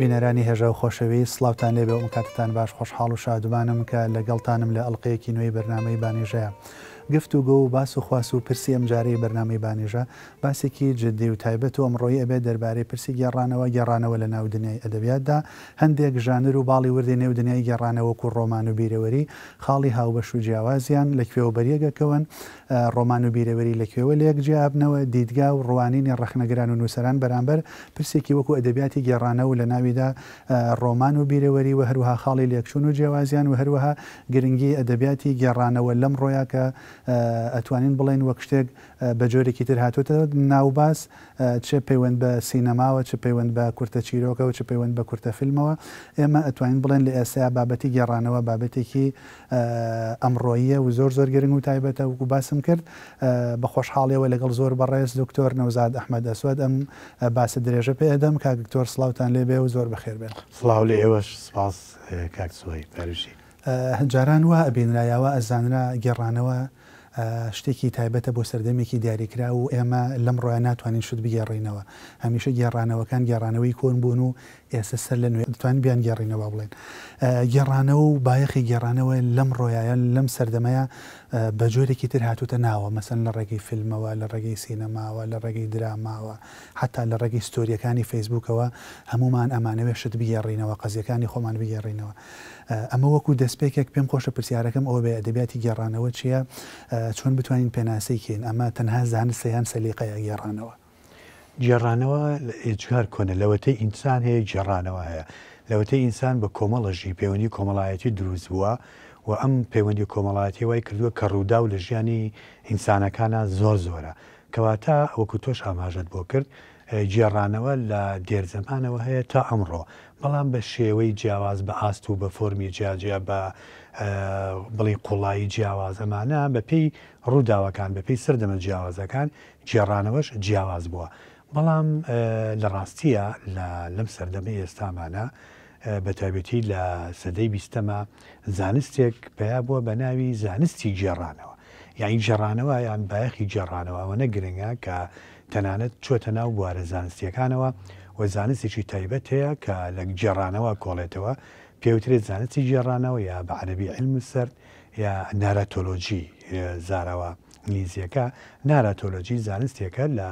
بینەرانی هێژە و خۆشەوی سلااوان لێبێ ئەم کاتتان باش خۆشحاڵ و شادوبانم کە لەگەڵتانم لە ئەلقەیەکی نوێی بەرنمەی بانێژەیە. گفت و گۆ و باس و خواست و پرسی ئەم جارەیە بەرنامەی بانێژە باسێکی جددی و تایبەت و ئەمڕۆی ئەبێ دەربارەی پرسی گێڕانەوە گێڕانەوە لە ناو دنیای ئەدەبیاتدا هەندێک ژانر و باڵی وردی نێو دنیای گێڕانەوەکو ڕۆمان و بیرەوەری خاڵی هاوبەش و جیاوازیان لەکوێوە بەریەگەکەون ڕۆمان و بیرەوەری لەکوێوە لە یەک جیابنەوە دیدگا و ڕوانینی ڕخنەگران و نووسران بەرامبەر پرسێکی وەکو ئەدەبیاتی گێڕانە و لە ناویدا ڕۆمان و بیرەوەری و هەروها خاڵی لەکچون و جیاوازیان و هەروەها گرنگی ئەدەبیاتی گێڕانەوە لەم ڕۆیاکە ئەتوانین بڵین وەک شتێک بە جۆرێکی تر هاتوتە ناوباس چه پەیوەند بە سینەماوە چه پەیوەند بە کورتە چیرۆکە و چه پەیوەند بە کورتە فیلمەوە ئێمە ئەتوانین بڵێن لە ئێسا بابەتی گێڕانەوە بابەتێکی ئەمڕۆیە و زۆر زۆر گرنگ و تایبەتە وکو باسم کرد بە خۆشحاڵیەوە لەگەڵ زۆر بەڕێز دکتۆر نەوزاد ئەحمەد ئەسوەد ئەم باسە درێژە پێ ئەدەم کا دکتۆر سلااوان لێبێ و زۆر بەخێر بێن سلااو لە ئێوەش سپاس کاکسۆی پەرشی هەنجاران وە ئەبینرایەوە ئەزانرا گێڕانەوە شتێکی تایبەتە بۆ سەردەمێکی دیاریکرا و ئێمە لەم ڕۆیان ناتوانین شت بگێڕینەوە هەمیشە گێڕانەوەکان گێڕانەوەی کۆن بوون و ئێسە سەر لە نوێ دەتوان بیان گێڕینەوە بڵێن گێڕانەوە و بایەخی گێڕانەوە لەم ڕۆیان لەم سەردەمەیە بە جۆرێکی تر هاتوتە ناوە مەسن لە ڕێگەی فیلمەوە لە ڕێگەی سینەماوە لە ڕێگەی دراماوە حتا لە ڕێگەی ستۆریەکانی فیسبوکەوە هەمومان ئەمانەوێشت بگەڕینەوە قەزیەکانی خۆمان بگەڕینەوە ئەمە وەکو دەستپێکێک پێم خۆشە پرسیارەکەم ئەوە بێ ئەدەبیاتی گێڕانەوە چییە چۆن بتوانین پێناسەیکەین ئەمە تەنها زانستیان سەلیقەیە گێڕانەوە جێڕانەوە ئێجار کۆنە لەوەتەی ئینسان هەیە جێڕانەوە هەیە لەوەتەی ئینسان بە کۆمەڵەژی پەیوەندی کۆمەڵایەتی دروست بووە و ئەم پەیوەندی کۆمەڵایەتی وای کردووە کە ڕوودا و لە ژیانی ئینسانەکانە زۆر زۆرە کەواتە وەکو تۆش ئاماژەت بۆ کرد جێڕانەوە لە دێرزەمانەوە هەیە تا ئەمڕۆ بەڵام بە شێوەی جیاواز بە ئاست و بە فۆمی جیاجیا بە بڵی قوڵایی جیاوازەمانە بە پێی ڕووداوەکان بە پێی سردەمە جیاوازەکان جێڕانەوەش جیاواز بووە. بەڵام لە ڕاستیە لەم سەردەمە ئێستامانە بە تایبەتی لە سەدەی بیستەمە زانستێک پیا بووە بە ناوی زانستی جێڕانەوە یاین جێڕانەوە یان بایەخی جێڕانەوە ئەوەنە گرنگە کە تەنانەت چۆتە ناو بوارە زانستیەکانەوە وە زانستێکی تایبەت هەیە کە لە جێڕانەوە کۆڵێتەوە پێوترێت زانستی جێڕانەوە یا بە عەربی علم سرد یا نارەتۆلۆژی زارەوە ئینگلیزیەکە ناراتۆلۆجی زانستێکە لە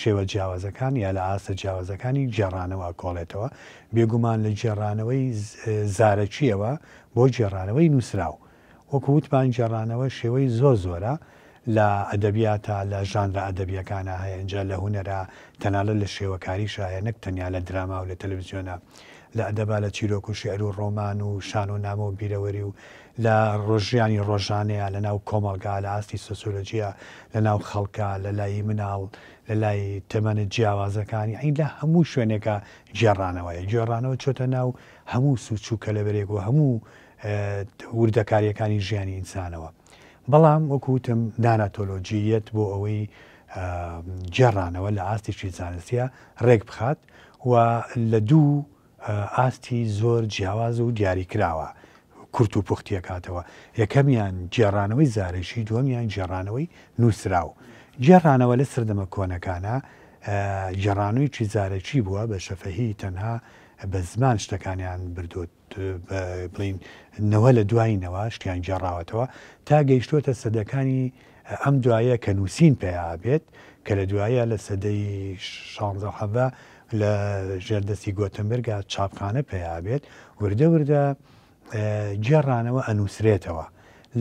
شێوە جیاوازەکان یا لە ئاسە جیاوازەکانی جێڕانەوە کۆڵێتەوە بێگومان لە جێڕانەوەی زارەچیەوە بۆ جێڕانەوەی نووسراو وەکو وتمان جێڕانەوە شێوەی زۆ زۆرە لە ئەدەبیاتە لە ژانرە ئەدەبیەکانە هەیە ئەجا لە هوەرە تەنالە لە شێوەکاری شایە نەک تەنیا لە دراما و لە تەلویزیۆنە لە ئەدەبا لە چیرۆک و شێعر و ڕۆمان و شان و نامە و بیرەوەری و لە ڕۆژیانی ڕۆژانەیە لە ناو کۆمەلگا لە ئاستی سۆسۆلۆژیە لە ناو خەڵکە لە لای مناڵ لە لای تەمەە جیاوازەکانی ئەین لە هەموو شوێنێکە جێڕانەوەیە جێڕانەوە چۆتە ناو هەموو سوچووکە لە بەرێک و هەموو وردەکاریەکانی ژیانی ئینسانەوە بەڵام وەکوتم ناناتۆلۆجیەت بۆ ئەوەی جێڕانەوە لە ئاستیشی زانستیە ڕێک بخات و لە دوو ئاستی زۆر جیاواز و دیاریکراوە کورت و پوختیە کاتەوە یەکەمیان جێڕانەوەی زارشی دووەمیان جێڕانەوەی نووسراو جێڕانەوە لە سردەمە کۆنەکانە جێڕانووی چیزارەکی بووە بە شەفەهی تەنها بە زمان شتەکانیان بردوت بڵین نەوە لە دوایینەوە شتیان جێڕاوەتەوە تا گەیشتوتە سەدەکانی ئەم دوایە کە نووسین پێیا بێت کە لە دوایە لە سەدەی شانزەحەبە لە ژێردەستی گۆتمبرگا چاپخانە پێیابێت وردە وردە جێڕانەوە ئەنووسرێتەوە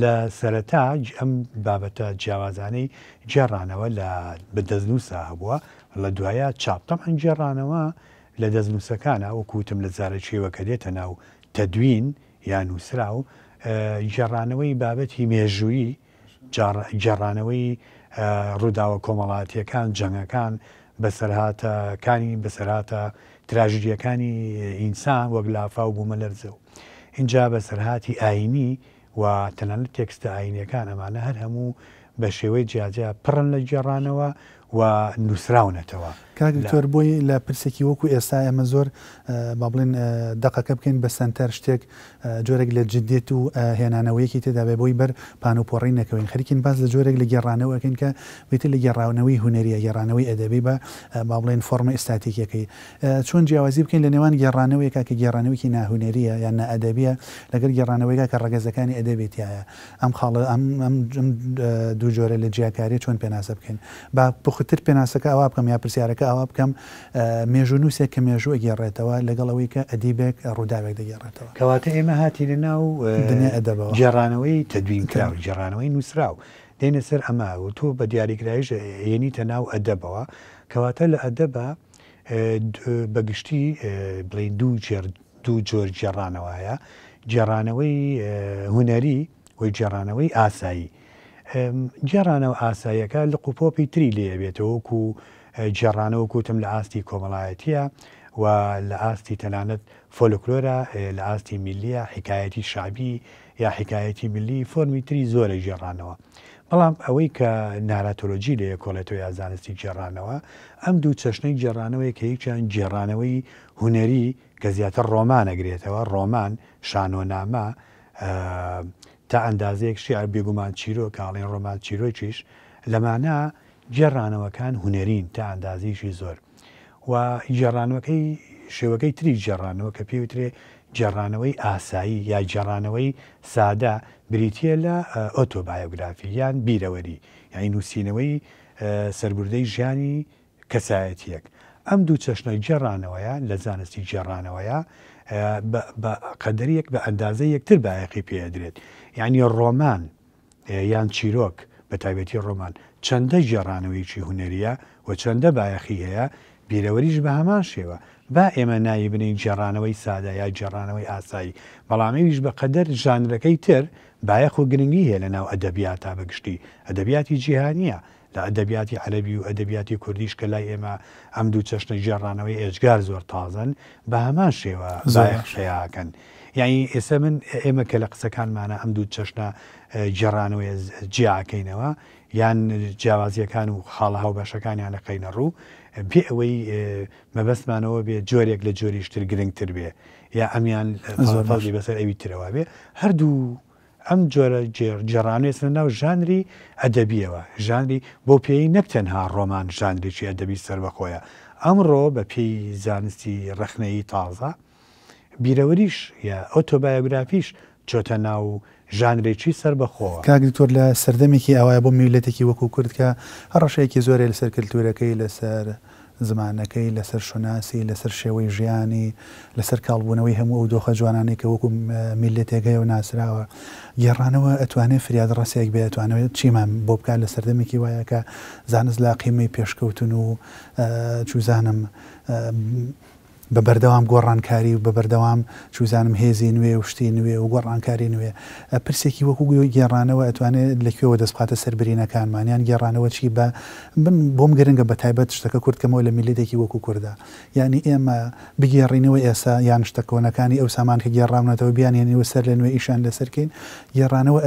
لە سەرەتا ئەم بابەتە جیاوازانەی جێڕانەوە لە بەدەستنووسە هەبووە لە دوایە چاپتەم هەن جێڕانەوە لە دەستنووسەکانە وەکوتم لە زارەچیەوە کە دێتە ناو تەدوین یان نووسرا و جێڕانەوەی بابەتی مێژووی جێڕانەوەی ڕووداوە کۆمەڵاتیەکان جەنگەکان بەسەرهاتەکانی بەسەراتە تراژدیەکانی ئینسان وەک لافا و بوومە لەرزە و اینجا بە سەرهاتی ئاینی و تەنانەت تێکستە ئاینیەکان ئەمانە هەر هەموو بە شێوەی جیاجیا پڕن لە جێڕانەوە و نووسراونەتەوە. کاک تۆر بۆی لە پرسێکی وەکو ئێستا ئەمە زۆر با بڵێن دقەکە بکەین بە سنتەر شتێک جۆرێک لە جدێت و هێنانەوەیەکی تێدابێ بۆی بەر پانوپۆڕی نەکەوین خەرکین باز لە جۆرێک لە گێڕانەوەکەین کە بیت لە گێڕاونەوەی هوەریە گێڕانەوەی ئەدەبی بە با بڵێن فۆرمە ئستاتیکەکەی چۆن جیاوازی بکەین لە نێوان گێڕانەوەی کاکە گێڕانەوەیکی ناهونەریە یان نەئەدەبیە لەگەر گێڕانەوەی کە ڕگەزەکانی ئەدەبێتیایە ئەم خاڵە ئەم دوو جۆرە لە جیاکاری چۆن پێناسە بکەین با بخوتر پێناسەکە ئەوە بکەم یا پرسیارەکە ئەمەکە ئەوە بکەم مێژونووسێک کە مێژوە گێڕێتەوە لەگەڵەوەی کە ئەدیبێک ڕووداوێک دەگەڕێتەوە کەواتە ئێمە هاتیە ناو ئەدەبەوە جێڕانەوەی تدوین کراوە جێڕانەوەی نووسراو دێنە سەر ئەما و تۆ بە دیاریکرایش هێنیتە ناو ئەدەبەوە کەواتە لە ئەدەبە بەگشتی بڵێ دوو دوو جۆر جێڕانەوەیە جێڕانەوەی هوەری وی جێڕانەوەی ئاسایی جێڕانەوە ئاساییەکە لە قوپۆپی تری لێ بێتەوەکو و جێڕانەوە گوتم لە ئاستی کۆمەڵایەتیە و لە ئاستی تەنانەت فۆلکلۆرە لە ئاستی میلیە حکایەتی شابی یا حکایەتی ملی فۆرمیتری زۆرە جێڕانەوە. بەڵام ئەوەی کە ناراتۆلۆجی لە یەکۆڵێتەوە یا زانستی جێڕانەوە ئەم دوو چەشنەی جێڕانەوەی کە یەکیان جێڕانەوەی هوەری کە زیاتر ڕۆمان ئەگرێتەوە ڕۆمان شانۆنامە تا ئەندازەیەک شیار بێگومان چیرۆ کاڵین ڕۆمان چیرۆکیش لەمانە جێڕانەوەکان هوەرین تا ئەندازیشی زۆر و جێڕانەکەی شێوەکەی تری جێڕانەوە کە پێوترێ جێڕانەوەی ئاسایی یا جێڕانەوەی سادا بریتە لە ئۆتۆبایۆگرافیان بیرەوەری یاعنی نووسینەوەی سربردەی ژیانی کەسایەتیەک ئەم دوو چەشنە جێڕانەوەیە لە زانستی جێڕانەوەیە قەدەریەک بە ئەندازە یەکتر بایەقی پێدرێت یعنی ڕۆمان یان چیرۆک بە تایبەتی ڕۆمان چەندە ژێڕانەوەیکی هوەریە و چەندە بایەخی هەیە بیرەوەریش بە هەمان شێوە با ئێمە نایی بنین جێڕانەوەی سادە یا جێڕانەوەی ئاسایی بەڵامەویش بە قەدەر ژانرەکەی تر بایەخ و گرنگی هەیە لە ناو ئەدەبیات تا بەگشتی ئەدەبیاتی جیهانیە لە ئەدەبیاتی عەربی و ئەدەبیاتی کوردیش کە لای ئێمە ئەم دوو چەشنە جێڕانەوەی ئێجگار زۆر تازن بە هەمان شێوە شەیاکەن. یعنی ئێستا من ئێمە کە لە قسەکانمانە ئەم دوو چەشنە جێڕانەوەی جیاکەینەوە یان جیاوازیەکان و خاڵە هاوبەشەکانیان لە قینە ڕوو پێ ئەوەی مەبەستمانەوە بێ جۆرێک لە جۆریشتر گرنگتر بێ یا ئەمیان زۆرڵی بەسەر ئەوی ترەوە بێ هەردوو ئەم جۆرە جێڕانێتە ناو ژانری ئەدەبیەوە ژانری بۆ پێی نەکتەنها ڕۆمان ژانریی ئەدەبی سربەخۆیە ئەمڕۆ بە پێی زانستی رەخنەی تازە بیرەوەریش یا ئۆتۆبایۆگرافیش چۆتە ناو ژانرێکی سەر بەخۆ کاگرتۆر لە سەردەمێکی ئەوایە بۆ میلەتێکی وەکو کوردکە هەڕەشەیەکی زۆرە لەسەر کللتورەکەی لەسەر زمانەکەی لەسەر شناسی لەسەر شێوەی ژیانی لەسەر کاڵبوونەوەی هەموو ئەو دۆخە جوانانی کە وەکو میلەتێگەی و ناسراوە گێڕانەوە ئەتوانێت فریاد ڕاستێک بێتوانێت چیمان بۆ بکات لە سەردەمێکی وایەکە زانست لا قیمەی پێشکەوتن و چوزانم بە بەردەوام گۆڕانکاری و بە بەردەوام چوزانم هێزی نوێ و شتی نوێ و گۆڕانکاری نوێ پرسێکی وەکو گوی گێڕانەوە ئەتوانێت لەکوێوە دەستخاتە سربرینەکانمانیان گێڕانەوە چی بە من بۆم گرنگە بە تایبەت شتەکە کورتکەمەوە لە میلیتێکی وەکو کووردا ینی ئێمە بگێڕینەوە ئێسا یان شتەکۆنەکانی ئەو سامان کە گێڕاونەتەوە بیانێنیوە سەر لە نوێ ئیشان لەسەرکەین گێڕانەوە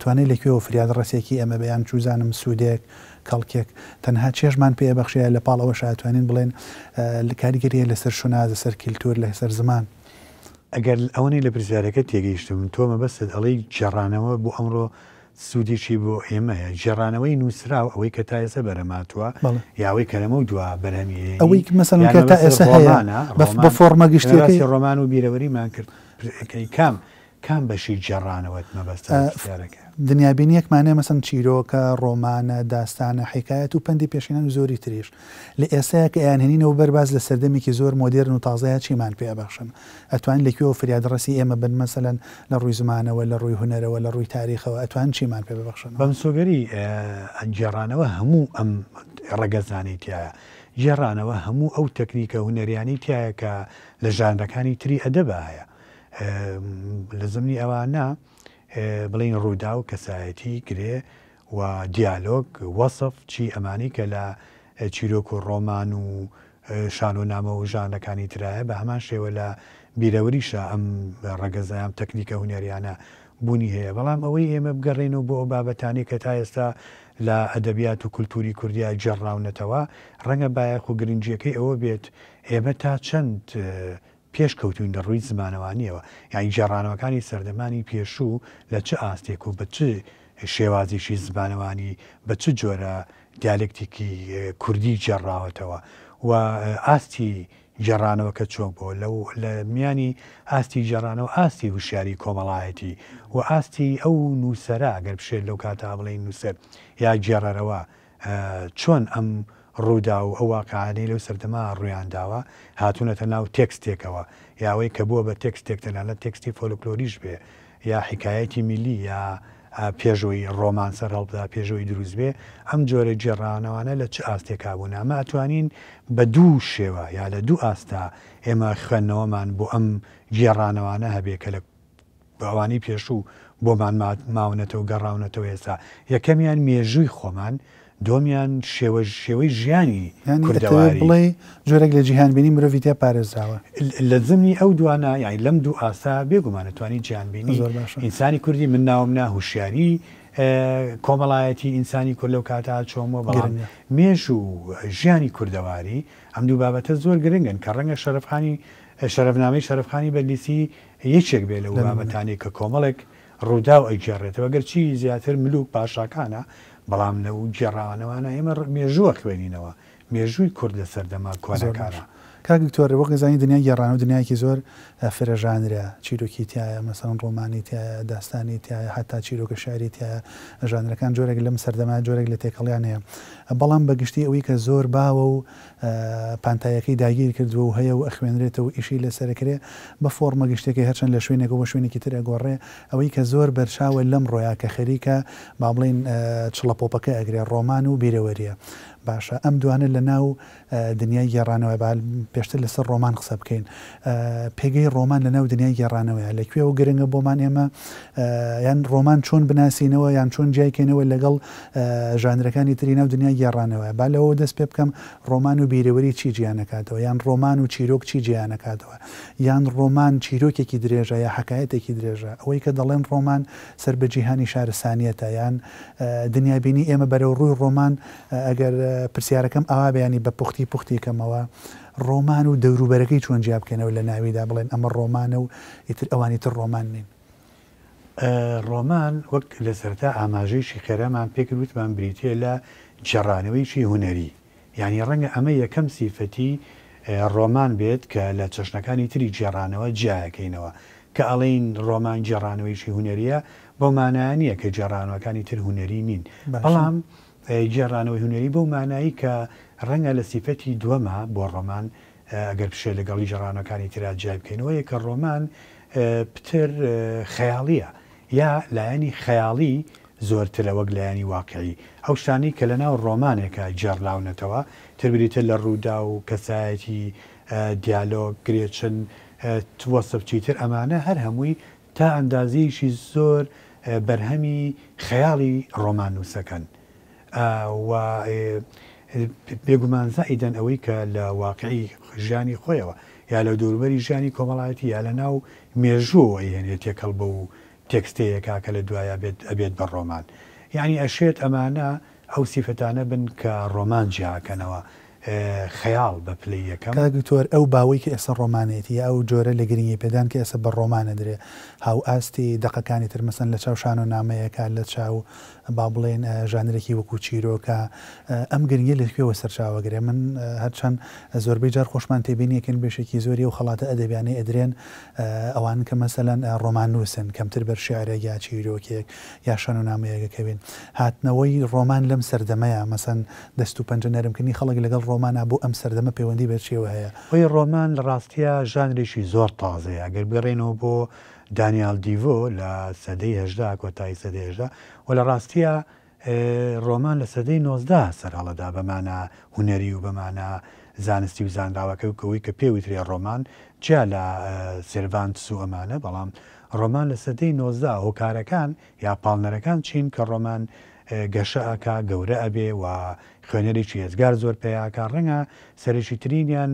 توانێت لەکوێوە فریاد ڕسێکی ئەمە بەیان چوزانم سوودێک کەڵکێک تەنها چێژمان پێبەخشیە لە پاڵەوە شاتوانین بڵێن لە کاریگەریە لەسەر شونازە سەر کللتور لەسەر زمان. ئەگەر ئەوەی لە پرزیارەکە تێگەیشتم تۆمە بەست ئەڵی جێڕانەوە بۆ ئەمڕۆ سوودیشی بۆ ئێمەیە جێڕانەوەی نووسراو ئەوەی کە تا ئێسە بەرەماتوە یاوەی کەرەمە و دوا بەرەمی ئەوەی مەسەکە تا ئێسە بە فۆرمە گشتی ڕۆمان و بیرەوەریمان کرد کام کام بەشی جێڕانەوەت مەبەست دنیابینی یەکمانە مەسم چیرۆکە ڕۆمانە داستانە حیکایەت و پندی پێشینان زۆری تریش لە ئێسەیە کە ئەیانهێنینەوە بەرباز لە سەردەمێکی زۆر مۆدرن و تازایە چیمان پێبخشن ئەتوان لەکوێەوە فریادڕسی ئێمە بن مەسەن لە ڕووی زمانەوە لە ڕووی هوەرەوە لە ڕووی تاریخەوە ئەتوان چیمان پێ ببخشن بەم سۆگەری ئەنجێڕانەوە هەموو ئەم ڕەگەزانانی تایە ژێڕانەوە هەموو ئەو تەکنیکە هوەریانی تایە کە لە ژانەکانی تری ئەدەبایە لە زمانی ئەوانە بڵین ڕوودا و کەسایەتی گرێ و دیالۆگ وەسف چی ئەمانی کە لە چیرۆک و ڕۆمان و شان و نامە و ژانەکانی ترایە بە هەمان شێوە لە بیرەوریشە ئەم ڕگەزایام تەکنیکە هوەریانە بوونی هەیە بەڵام ئەوەی ئێمە بگەڕێن و بۆ ئەو بابەتانی کە تا ئێستا لە ئەدەبیات و کولتوری کوردیا جێڕاونەتەوە ڕەنگە باەخ و گرنجیەکەی ئەوە بێت ئێمە تا چەند پێشکەوتون لە ڕووی زمانەوانیەوە یانی جێڕانەوەەکانی سەردەمانی پێشوو لە چه ئاستێک و بە چ شێوازیشی زبانەوانی بە چ جۆرە دیالکتیکی کوردی جێڕاوەتەوە و ئاستی جێڕانەوە کە چۆک بۆ لەو لە میانی ئاستی جێڕانەوە ئاستی هوشیاری کۆمەڵایەتی و ئاستی ئەو نووسرە گەر بشێت لەو کاتە بڵین نووسەر یا جێڕەرەوە چۆن ئەم ڕوودا و ئەو واقعانەی لەو سەردەما ڕوویانداوە هاتوونەتە ناو تێکستێکەوە یاوەی کە بووە بە تێکستێکتەنانە تێکستی فۆلکلۆریش بێ یا حکایەتی میلی یا پێشۆی ڕۆمانسە هەڵبدا پێشۆی دروست بێ ئەم جۆرە جێڕانەوانە لە چ ئاستێکابوون ئەمە ئەتوانین بە دوو شێوە یا لە دوو ئاستا ئێمە خوێندنەوەمان بۆ ئەم جێڕانەوانە هەبێ کە لە ئەوانی پێشوو بۆمان ماونەتەوە گەڕاونەتەوە ئێستا یەکەمیان مێژووی خۆمان دۆمیان شێوەی ژیانی بڵێ جۆرەك لە جیهانبینی مرۆڤ تێ پارێزراوە لە زمنی ئەو دوانە یانی لەم دوو ئاسا بێگومانەتوانی جیانبینی ئینسانی کوردی من ناومنا هوشیاری کۆمەڵایەتی ئینسانی کورد لەو کاتا چۆمەوە بەڵام مێش و ژیانی کوردەواری ئەم دوو بابەتە زۆر گرنگن کە ڕەنگە شەرفخانی شەرفنامەی شەرفخانی بەلیسی یەکێک بێ لە بابەتانی کە کۆمەڵێک ڕوودا و ئەیگەڕێتەوە گەرچی زیاتر ملوک پاشاکانە بەڵام لە و جێڕانەوانە ئێمە مێژووە خوێنینەوە مێژووی کورد لە سەردەما کوانەکانە کاکتۆر وەک زانانی دنیا گێڕان و دنیاکی زۆر فرەژانرە چیرۆکی تایە مەسەن ڕۆمانی تایە داستانی تایە حتا چیرۆکە شاری تایە ژانرەکان جۆرێک لەم سەردەما جۆرێک لە تێکەڵیانەیە بەڵام بەگشتی ئەوی کە زۆر باوە و پانتایەکەی داگیر کردووە و هەیە و ئەخوێنرێتەوە ئیشی لەسەرکرێ بە فۆرمە گشتێکی هەرچەند لە شوێنێک بە شوێنێکی ترە گۆڕێ ئەوەی کە زۆر بەرچاوە لەم ڕۆیا کە خەریکە با بڵین چڵەپۆپەکە ئەگرێ ڕۆمان و بیرەوەریە. باشە ئەم دوانە لە ناو دنیای گێڕانەوە بال پێشتر لەسەر ڕۆمان قسە بکەین پێگەی ڕۆمان لە ناو دنیای گێڕانەوەیە لەکوێ و گرنگە بۆمان ئێمە یان ڕۆمان چۆن بناسیینەوە یان چۆن جایکەنەوە لەگەڵ ژانرەکانی تری ناو دنیای گێڕانەوە با لەوە دەست پێ بکەم ڕۆمان و بیرەوەری چی جیانەکاتەوە یان ڕۆمان و چیرۆک چی جیانەکاتەوە یان ڕۆمان چیرۆکێکی درێژە یا حکایەتێکی درێژە ئەوەی کە دەڵێن ڕۆمان سەر بە جیهانی شارسانیەتە یان دنیابینی ئێمە بەرەو ڕووی ڕۆمان ئەگەر پرسیارەکەم ئاوا بەیانی بە پوختی پوختی کەمەوە ڕۆمان و دەوروبەرەکەی چۆن جیا بکەنەوە لە ناویدا بڵێن ئەمە ڕۆمانە و ئیتر ئەوانی تر ڕۆمان نین ڕۆمان وەک لە سەرتا ئاماژەیشی خێرامان پێکر وتمان بریتە لە جێڕانەوەیشی هوەری یعنی ڕەنگە ئەمە یەکەم سیفەتی ڕۆمان بێت کە لە چەشنەکانی تری جێڕانەوە جیاکەینەوە کە ئەڵین ڕۆمان جێڕانەوەیشی هوەریە بۆ مانایان نیە کە جێڕانەوەکانی تر هوەری نین بەڵام جێڕانەوەی هوەری بۆ مانایی کە ڕەنگە لە سیفەتی دووەمە بۆ ڕۆمان ئەگەر پشێ لەگەڵی ژەڕانەکانی تررا جای بکەینەوە یکە ڕۆمان پتر خەیاڵیە یا لایەنی خەیاڵی زۆرترە وەک لایەنی واقعی ئەو شانی کە لە ناو ڕۆمانێکە جێڕلاونەتەوە تربریتە لە ڕوودا و کەسایەتی دیالۆگ گرێچن توەسب چیتر ئەمانە هەر هەمووی تا ئەندازیشی زۆر بەرهەمی خەیاڵی ڕۆمان نووسەکەن. بێگومان زائیدەن ئەوەی کە لە واقعی ژیانی خۆیەوە یا لە دووربەری ژیانی کۆمەڵایەتی یا لە ناو مێژوەوە هێنێت تێکەڵ بە و تێکستەیەکا کە لە دوایە بێت ئەبێت بە ڕۆمان یعنی ئەشێت ئەمانە ئەو سیفەتانە بن کە ڕۆمان جیاکەنەوە خەیاڵ بە پلیەکەم دکتۆر ئەو باوەی کە ئێستا ڕۆمانێتی ئەو جۆرە لە گرنگی پێدان کە ئێستا بە ڕۆمانە درێ هاو ئاستی دقەکانی تر مەسن لە چاو شان و نامەیەەکە لە چاو با بڵێن ژانرێکی وەکو چیرۆکە ئەم گرنگی لەکوێوە سەرچاوەگرێ من هەرچەند زۆربەی جار خۆشمان تێبینیەکەن بێشێکی زۆری و خڵاتە ئەدەبیانەی ئەدرێن ئەوان کە مەسەلەن ڕۆمان نووسن کەمتر بەر شارێک یا چیرۆکێک یا شان و نامەیەەکەکەوین هاتنەوەی ڕۆمان لەم سەردەمەیە مەسەن دەست و پنج نەرمکردنی خەڵک لەگەڵ ڕۆمانە بۆ ئەم سەردەمە پەیوەندی بەچێوە هەیە هۆی ڕۆمان لە ڕاستیە ژانرێکی زۆر تازەیە گەر بگەڕێنەوە بۆ دانیال دیڤۆ لە سەدەی هەژدا کۆتایی سەدەێژدا و لە ڕاستیە ڕۆمان لە سەدەی نۆزدا سەرهاڵەدا بەمانە هوەری و بەمانە زانستی و زانراوەکە و کەوەی کە پێویترێ ڕۆمان جیا لە سێڤان سو ئەمانە بەڵام ڕۆمان لە سەدەی نۆزدا هۆکارەکان یا پاڵنەرەکان چین کە ڕۆمان گەشە ئاک گەورە ئەبێ و خوێنەرێکی هێزگار زۆر پێیاکار ڕەنگە سەرێکی ترینیان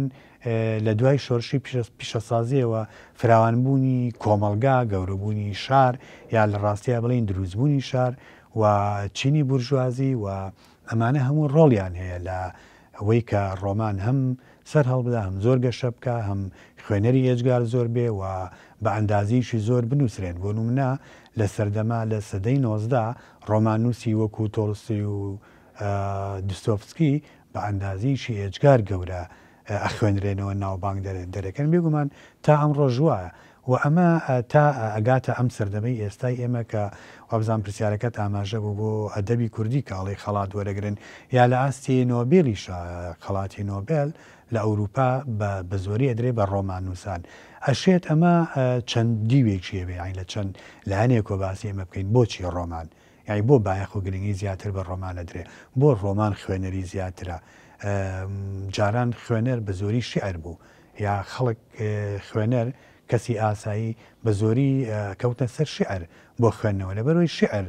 لە دوای شۆرشی پیشەسازیەوە فراوانبوونی کۆمەلگا گەورەبوونی شار یا لە ڕاستیا بڵین دروستبوونی شار و چینی بورژوازی و ئەمانە هەموو ڕۆڵیان هەیە لە ئەوەی کە ڕۆمان هەم سەر هەڵبدا هەم زۆر گەشە بکە هەم خوێنەری ئێجگار زۆر بێ و بە ئەندازیشی زۆر بنووسێن بۆ نمنا لە سەردەما لە سەدەی نۆزدا ڕۆمانوسی وەکو تۆلسی و دوستۆفسکی بە ئەندازیشی ئێجگار گەورە ئەخوێنرێنەوە ناوبانگ دەرەکەن بێگومان تا ئەم ڕۆژوایە و ئەمە تا ئەگاتە ئەم سەردەمەی ئێستای ئێمە کە وابزان پرسیارەکەت ئاماژە بوو بۆ ئەدەبی کوردی کاڵی خەڵات وەرەگرن یا لە ئاستی نۆبیلیش خەڵاتی نۆبل لە ئەوروپا بە زۆری ئەدرێ بە ڕۆمان نووسان ئەشێت ئەمە چەندیوێکیە بێ لە چەند لایەنێک کۆباسی ئەمە بکەین بۆچی ڕۆمان یای بۆ بایەخۆگرنگی زیاتر بە ڕۆمانە درێ بۆ ڕۆمان خوێنەری زیاترە جاران خوێنەر بە زۆری شعر بوو یا خەڵک خوێنەر کەسی ئاسایی بە زۆری کەوتە سەر شعر بۆ خوێندنەوە لە بەرۆی شعر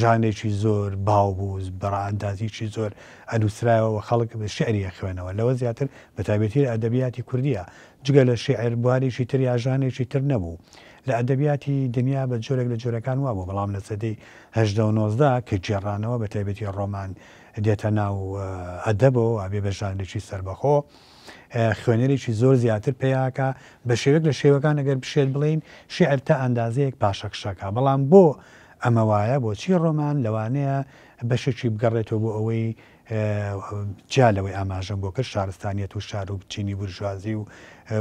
ژانێکی زۆر باو بوو بەڕاندازیکی زۆر ئەنووسراەوە خەڵک بە شعریە خوێنەوە لەوە زیاتر بە تایبەتی ئەدەبیاتی کوردیە جگە لە شعر بواریشی تر یاژانێکی تر نەبوو لە ئەدەبیاتی دنیا بە جۆرێک لە جۆرەکان وا بوو بەڵام لە سەدەیه کە جێڕانەوە بە تایبەتی ڕۆمان دێتە ناو ئەدەبەوە ئابێ بە ژانێکی سربەخۆ خوێنەرێکی زۆر زیاتر پێیاکە بە شێوێک لە شێوەکان ئەگەر بشێت بڵین شعر تا ئەندازەیەک پاشەکشەکە بەڵام بۆ ئەمەوایە بۆچی ڕۆمان لەوانەیە بەشێکی بگەڕێتەوە بۆ ئەوەی جا لەوەی ئاماژەم بۆ کرد شارستانیەت و شار و بچینی بورژوازی و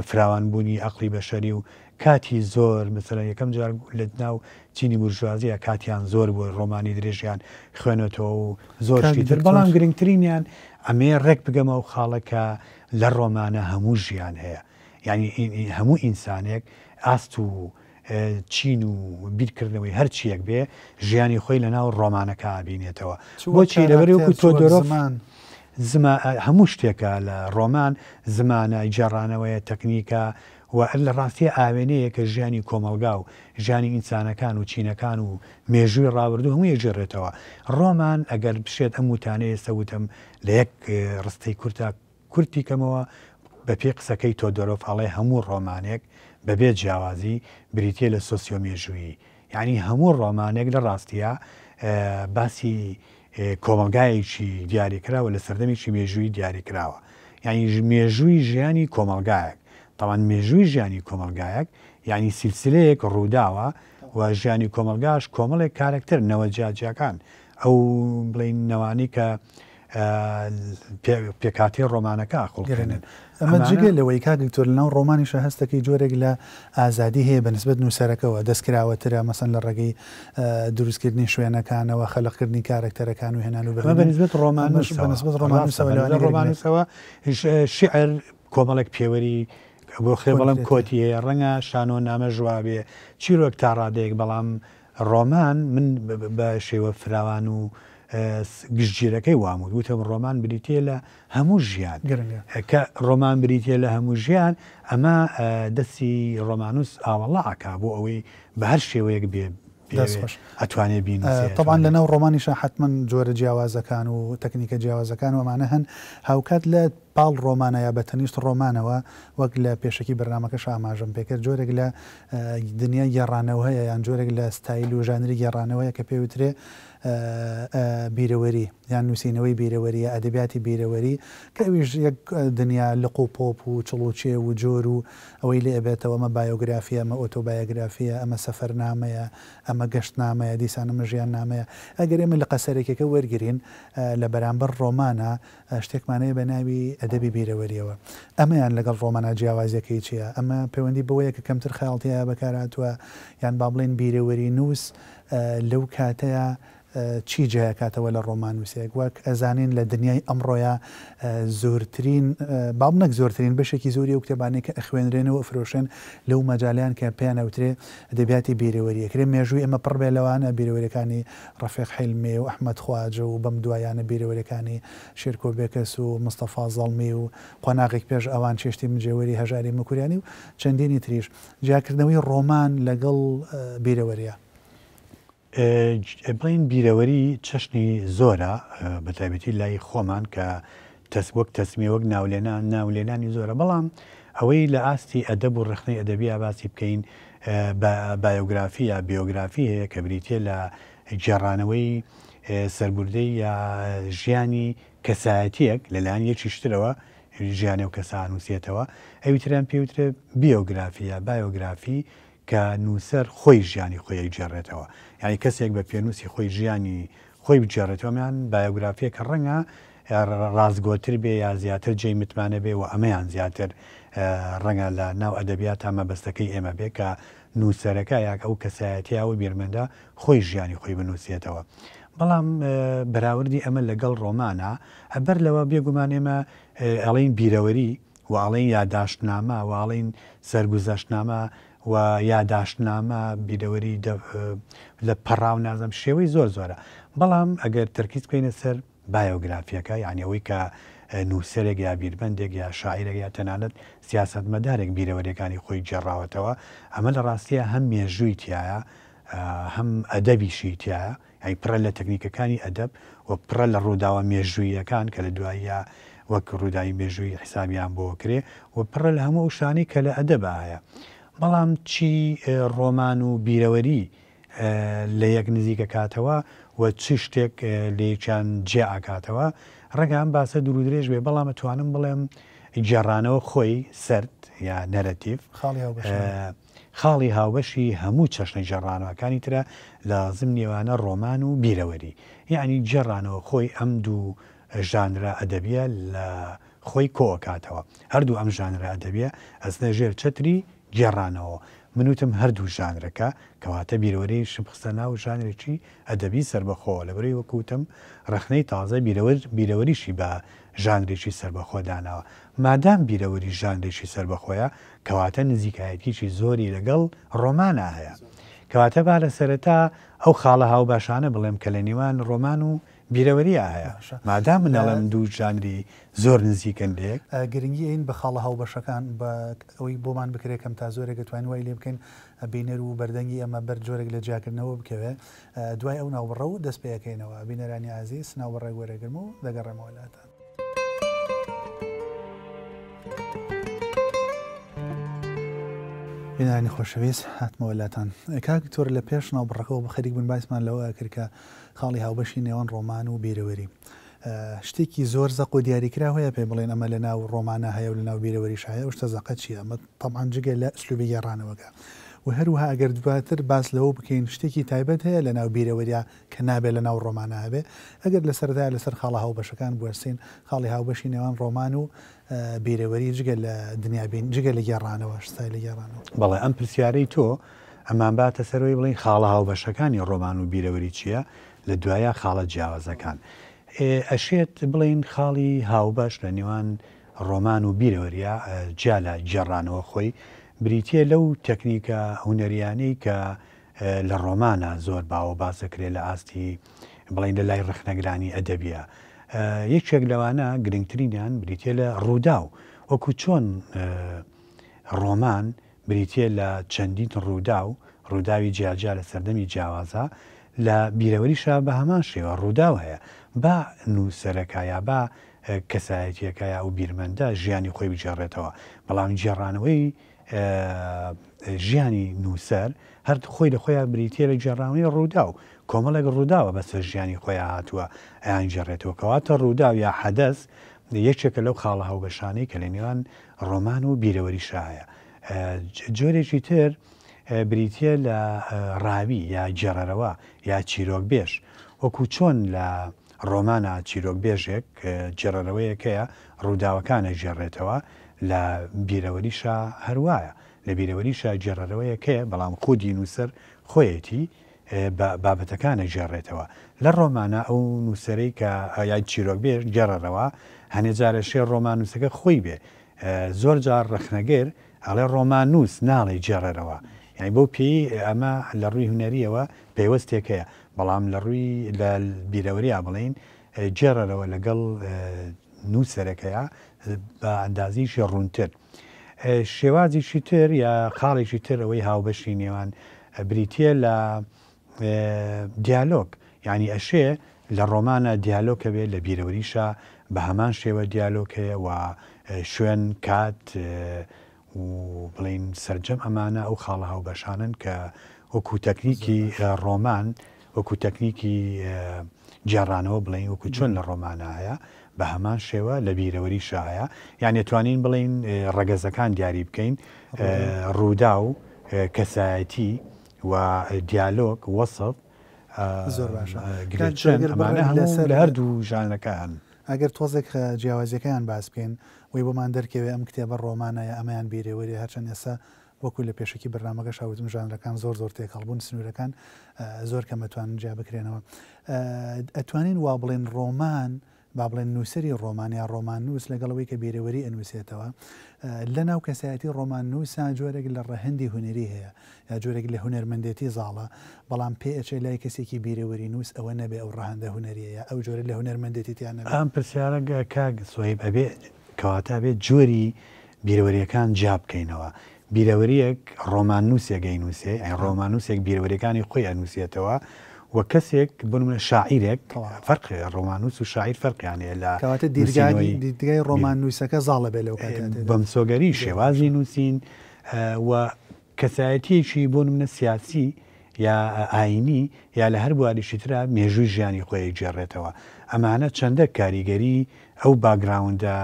فراوانبوونی ئەقلی بەشەری و کاتی زۆر مثللا یەکەم جار لە ناو چینی بورژوازیە کاتیان زۆر بۆ ڕۆمانی درێژیان خوێنێتەوە و زۆرشتی تر بەڵام گرنگترینیان ئەمێ ڕێک بگەمە و خاڵەکە لە ڕۆمانە هەموو ژیان هەیە یعنی هەموو ئینسانێک ئاست و چین و بیرکردنەوەی هەرچیەک بێ ژیانی خۆی لە ناو ڕۆمانەکە بینێتەوە بۆچی لەبەر وەکو تۆ دۆرۆمان. هەموو شتێکە لە ڕۆمان زمانە جێڕانەوەی تەکنیکە و لە ڕاستی ئاوێنەیە کە ژیانی کۆمەلگا و ژیانی ئینسانەکان و چینەکان و مێژووی ڕاوردو هەموو ێژێڕێتەوە ڕۆمان ئەگەر بشێت ئەم وتانەیە سەوتم لە یەک ڕستەی کورتا کورتی کەمەوە بە پێ قسەکەی تۆ دۆرۆفاڵێ هەموو ڕۆمانێک بەبێ جیاوازی بریتە لە سۆسیۆمێژویی یعنی هەموو ڕۆمانێک لە ڕاستیە باسی کۆمەلگایەکی دیاریکراوە لە سەردەمیکی مێژووی دیاریکراوە یعنی مێژووی ژیانی کۆمەلگایەک تاوان مێژووی ژیانی کۆمەلگایەک یعنی سیلسلەیەک ڕووداوە و ژیانی کۆمەلگاش کۆمەڵێک کارکتەر نەوە جیاجیەکان ئەو بڵین نەوانی کە پێکاتی ڕۆمانەکە خڵگەێنن ئەمە جگە لەوەی کا دکتۆر لەناو ڕۆمانیشە هەستەکەی جۆرێک لە ئازادی هەیە بە نسبت نووسەرەکەەوە دەستکراوەترە مەسن لە ڕێگەی دروستکردنی شوێنەکانەوە خەلقکردنی کارکتەرەکان و هێنان و بە بەنسبت ڕۆمانش بە نسبت ڕۆمانسەوە لە ڕۆمانسەوە شعر کۆمەڵک پێوەری بۆ خێ بەڵام کۆتیەیە ڕەنگە شانۆ نامە ژوابێ چیرۆک تا ڕادەیەک بەڵام ڕۆمان من بە شێوە فراوان و گژگیرەکەی وامود وتە ڕۆمان بریتە لە هەموو ژیان کە ڕۆمان بریتە لە هەموو ژیان ئەمە دەستی ڕۆمانوس ئاوەڵە ئاکا بۆ ئەوەی بە هەر شێوەیەک بێ ئەتوانێت بین طبعاان لەناو ڕۆمانیشە حتمما جۆرە جیاوازەکان و تەکنیکە جیاوازەکان ومانە هەن هاوکات لە پاڵ ڕۆمانە یا بە تەنیشت ڕۆمانەوە وەک لە پێشکی بەرنمەکەش ئاماژم پێکرد جۆرێک لە دنیا گێڕانەوە هەیە یان جۆرێک لە ستایل و ژانری گێڕانەوەیە کە پێوترێ بیرەوەری یان نووسینەوەی بیرەوەریە ئەدەبیاتی بیرەوەری کە ئەویش یەک دنیا لق و پۆپ و چڵوچێ و جۆر و ئەوەی لێ ئەبێتەوە ئەمە بایۆگرافیە ئەمە ئۆتۆبایۆگرافیە ئەمە سەفەر نامەیە ئەمە گەشت نامەیە دیسانەمە ژیان نامەیە ئەگەر ئێمە لە قەسەرێکەکە وەرگین لە بەرامبەر ڕۆمانە شتێکمانەیە بە ناوی ئەدەبی بیرەوەریەوە ئەمەیان لەگەڵ ڕۆمانە جیاوازەکەی چییە ئەمە پەیوەندی بەوەیە کە کەمتر خاڵتیە بەکاراتوە یان با بڵێن بیرەوەری نووس لەو کاتەیە چی جیاکاتەوە لە ڕۆمان ووسێک وەک ئەزانین لە دنیای ئەمڕۆیە زۆرترین باب نەک زۆرترین بەشێکی زۆری و کتێبانی کە ئەخوێنرێنەوە فرۆشن لەو مەجاالیان کە پێیانەوترێ دەبیاتی بیرەوەریەکرێ مێژووی ئەمە پڕ بێ لەوانە بیرەوەریەکانی ڕفێق حلمێ و ئەحمد خواجە و بەم دوایانە بیرەوەریەکانی شێرکۆ بێکەس و مستەفا زڵمی و قۆناغێک پێش ئەوان چێشتی منجێوەری هەژاری مکوریانی و چەندینی تریش جیاکردنەوەی ڕۆمان لەگەڵ بیرەوەریە بڵین بیرەوەری چەشنی زۆرە بەتابەتی لای خۆمان کە تەسوەک تەسمی وەک ناولێنان ناولێنانی زۆرە بەڵام ئەوەی لە ئاستی ئەدەب و ڕخنەی ئەدەبی باسی بکەین بایۆگرافی یا بیۆگرافی هەیە کە بریتە لە جێڕانەوەی سربوردەی یا ژیانی کەسایەتیەک لەلایەن یەکیشترەوە ژیانە و کەسا نووسێتەوە ئەوی تریان پێوترە بیۆگرافی یا بایۆگرافی کە نووسەر خۆی ژیانی خۆیەک جێڕێتەوە یعنی کەسێک بە پێنووسی خۆی ژیانی خۆی بجێڕێتەوەمیان بایۆگرافیە کە ڕەنگە ڕازگۆتر بێ یا زیاتر جێی متمانە بێ و ئەمەیان زیاتر ڕەنگە لە ناو ئەدەبیات تا مەبەستەکەی ئێمە بێ کە نووسەرەکە یاکە ئەو کەسایەتیا و بیرمەدا خۆی ژیانی خۆی بنووسێتەوە. بەڵام بەراوردی ئەمە لەگەڵ ڕۆمانە ئەبەر لەوە بێگومان ئێمە ئەڵین بیرەوەری وواڵین یاداشتنامە وواڵین سەرگوزەشتنامە و یاداشتنامە بیرەوەری لە پەڕاو نازم شێوەی زۆر زۆرە بەڵام ئەگەر تەرکیز بکەینە سەر بایۆگرافیەکە یانەوەی کە نووسەرێک یا بیربندێک یا شاعرێک یا تەنانەت سیاست مەدارێک بیرەوەریەکانی خۆی جێڕاوەتەوە ئەمە لە ڕاستیە هەم مێژووی تایە هەم ئەدەبیشی تایە ئەی پرە لە تەکنیکەکانی ئەدەب و پرە لە ڕووداوە مێژوویەکان کە لە دواییە وەک ڕووداوی مێژووی حسابیان بۆ کرێ و پرە لە هەموو شانی کە لە ئەدەبایە. بەڵام چی ڕۆمان و بیرەوەری لە یەک نزیکە کاتەوە و چ شتێک لێکیان جێ ئاکاتەوە ڕێگەم باسە دوور درێژ بێ بەڵام ئەتوانم بڵێم جێڕانەوە خۆی سرد یا نەرەتیف خاڵی هاوبەشی هەموو چەشنە جێڕانەوەکانی ترە لە زمنیێوانە ڕۆمان و بیرەوەری یعنی جێڕانەوە خۆی ئەم دوو ژانرە ئەدەبیە لە خۆی کۆکاتەوە هەردوو ئەم ژانرە ئەدەبیە ئەس نەژێر چتری گێڕانەوە منوتم هەردوو ژانرەکە کەواتە بیرەوەری شبخستە ناو ژانرێکی ئەدەبی سربەخۆ لەبری وەکوتم رەخنەی تازە بیرەوەریشی بە ژانرێکی سربەخۆدانەوە مادام بیرەوەری ژانرێکی سربەخۆیە کەواتە نزیکایەتیی زۆری لەگەڵ ڕۆمانە هەیە کەواتە بارە سەرەتا ئەو خاڵە هاو باشانە بڵێم کە لە نیوان ڕۆمان و بیرەوەری ئایا مادام منەڵم دوو ژانری زۆر نزیکەن لێک گرنگی ئین بە خاڵە هاو بەشەکان بە ئەوەی بۆمان بکرێکم تا زۆرێک دەتوانین وای لێ بکەین بینەر و بەردەنگی ئەمە بەر جۆرێک لە جیاکردنەوە بکەوێ دوای ئەو ناوڕە و دەست پێەکەینەوە بینەرانی عزیز ناوەڕێ وەرەگرم و دەگەڕێمەوەلاتە بینانی خۆشەویست هاتمەوەلاتان کاک تۆر لە پێش ناوبڕەکەەوە بە خەریک بن باسمان لەوە کردکە خاڵی هاوبەشی نێوان ڕۆمان و بیرەوەری. شتێکی زۆر زەق و دیاریکرا هەیە پێ بڵێن ئەمە لە ناو ڕۆمانە هەیە و لە ناو بیرەوەری شایە و شتە زەقەت چیە ئەمە تەمان جگە لە سلوبی گێڕانەوەگە. و هەروها ئەگەر دواتر باس لەوە بکەین شتێکی تایبەت هەیە لە ناو بیرەوەریا کە نابێت لە ناو ڕۆمانە هەبێ ئەگەر لە سەردای لەسەر خاڵە هاوبەشەکان بوەرسین خاڵی هاوبەشی نێوان ڕۆمان و بیرەوەری جگە لە دنیابین جگە لە گێڕانەوە شتای لە گێڕانەوە بەڵێ ئەم پرسیارەی تۆ ئەمان باتە سەرەوەی بڵین خاڵە هاوبەشەکانی ڕۆمان و بیرەوەری چییە؟ لە دوایە خاڵە جیاوازەکان ئەشێت بڵین خاڵی هاوبەش لە نێوان ڕۆمان و بیرەوەریە جا لە جێڕانەوە خۆی بریتە لەو تەکنیکە هوەریانەی کە لە ڕۆمانە زۆر باوە باسەکرێت لە ئاستی بڵین لە لای ڕخنەگرانی ئەدەبیە یەکێک لەوانە گرنگترینیان بریتە لە ڕوودا و وەکو چۆن ڕۆمان بریتە لە چەندین ڕوودا و ڕووداوی جیاجا لە سەردەمی جیاوازە لە بیرەوەریشا بە هەمان شێوە ڕووداو هەیە با نووسەرەکایە با کەسایەتیەکەیە و بیرمەندە ژیانی خۆی بجێڕێتەوە بەڵام جێڕانەوەی ژیانی نووسەر هەر خۆی لە خۆیان بریتە لە جێڕاوی ڕوودا و کۆمەڵێک ڕووداوە بەسەر ژیانی خۆیان هاتووە ئەیان جێڕێتەوە کەواتە ڕوودا یا حەدەست یەکێکە لەو خاڵە هاوبەشانەی کە لە نێوان ڕۆمان و بیرەوەری شایە جۆرێکی تر بریتە لە ڕاوی یا جێرەرەوە یا چیرۆک بێش وەکو چۆن لە ڕۆمانە چیرۆک بێژێک جێرەرەوەیەکەیە ڕووداوەکانە ژێڕێتەوە لە بیرەوەریشە هەروایە لە بیرەوەریشە جێرەرەوەیەکەیە بەڵام خودی نووسەر خۆیەتی بابەتەکانە ژێڕێتەوە لە ڕۆمانە ئەو نووسەرەی کە یای چیرۆک بێ جێڕەرەوە هەنێ جارە شێر ڕۆمان نووسەکە خۆی بێ زۆر جار ڕخنەگەر ئەڵێ ڕۆمان نووس ناڵی جێڕەرەوە. یعنی بۆ پێی ئەمە لە ڕووی هوەریەوە پەیوەستێکەیە بەڵام لە ڕووی لە بیرەوەریا بڵین جێرەرەوە لەگەڵ نووسەرەکەیە بە ئەندازیشی ڕوونتر. شێوازیشی تر یا خاڵێکی تر ئەوەی هاوبەشی نێوان بریتە لە دیالۆک یعنی ئەشێ لە ڕۆمانە دیالۆکە بێت لە بیرەوریشە بە هەمان شێوە دیالۆکەیە و شوێن کات و بڵین سرجەم ئەمانە ئەو خاڵە هاوبەشانن کە وەکو تەکنیکی ڕۆمان وەکو تەکنیکی جێڕانەوە بڵین وەکو چۆن لە ڕۆمانایە بە هەمان شێوە لە بیرەوەری شایە یان نتوانین بڵین ڕگەزەکان دیاری بکەین ڕوودا و کەسایەتی و دیالۆک وەسف زۆر باشە لە هەردوو ژانەکان ئەگەر تۆزێک جیاوازیەکەیان باس بکەین وی بۆمان دەرکەوێ ئەم کتێبە ڕۆمانایە ئەمەیان بیرێوەری هەرچەند ئێسا وەکو لە پێشکی بەرنمەگە شاوتم ژانەکان زۆر زۆر تێکەڵبوون سنوورەکان زۆر کە مەتوان جیا بکرێنەوە ئەتوانین وا بڵێن ڕۆمان با بڵێن نووسری ڕۆمانیا ڕۆمان نووس لەگەڵەوەی کە بێرەوەری ئەنووسێتەوە لە ناو کەسایەتی ڕۆمان نووسا جۆرێک لە ڕەهندی هوەری هەیە یا جۆرێک لە هوەرمەندێتی زاڵە بەڵام پێچێ لای کەسێکی بیرەوەری نووس ئەوە نەبێ ئەو ڕەهندە هوەریە ئەو جۆرە لە هوەرمەندێتی تیانە ئەم پرسیارە کاگ سۆی بەبێ کەواتە بێت جۆری بیرەوەریەکان جا بکەینەوە بیرەوەریەک ڕۆمان نووسێگەی نووسێ ئەین ڕۆمان نووسێک بیرەوەریەکانی خۆی ئەنووسێتەوە وە کەسێک بنمە شاعیرێک فەرق ڕۆمانوس و شاعیر فەرقیانێ لە کەواتە دیرگانی دیگەی ڕۆمان نووسەکە زاڵە بێ لەو بەم سۆگەری شێوازی نووسین و کەسایەتیەکی بۆ منە سیاسی یا ئاینی یا لە هەر بواریشی تررا مێژووی ژیانی خۆی جێڕێتەوە ئەمانە چەندە کاریگەری ئەو باگراوندە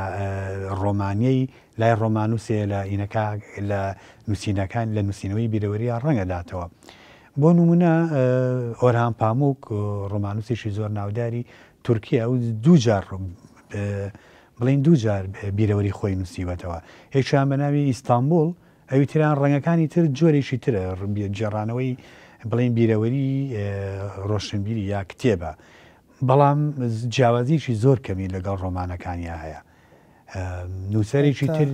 ڕۆمانیەی لای ڕۆمانوسێ لە ئینەکە لە نووسینەکان لە نووسینەوەی بیرەوەریە ڕەنگەداتەوە. بۆ نمونە ئۆران پاموک ڕۆمانوسیشی زۆر ناوداری تورکیا و دووجار بڵین دووجار بیرەوەری خۆی نووسیوەتەوە هێکشان بەناوی ئیستانبول ئەوی تران ڕنگەکانی تر جۆرێکی ترە جێڕانەوەی بڵین بیرەوەری ڕۆشنبیری یا کتێبە بەڵام جیاوازیشی زۆر کەمی لەگەڵ ڕۆمانەکانی هەیە نووسەرێکی تر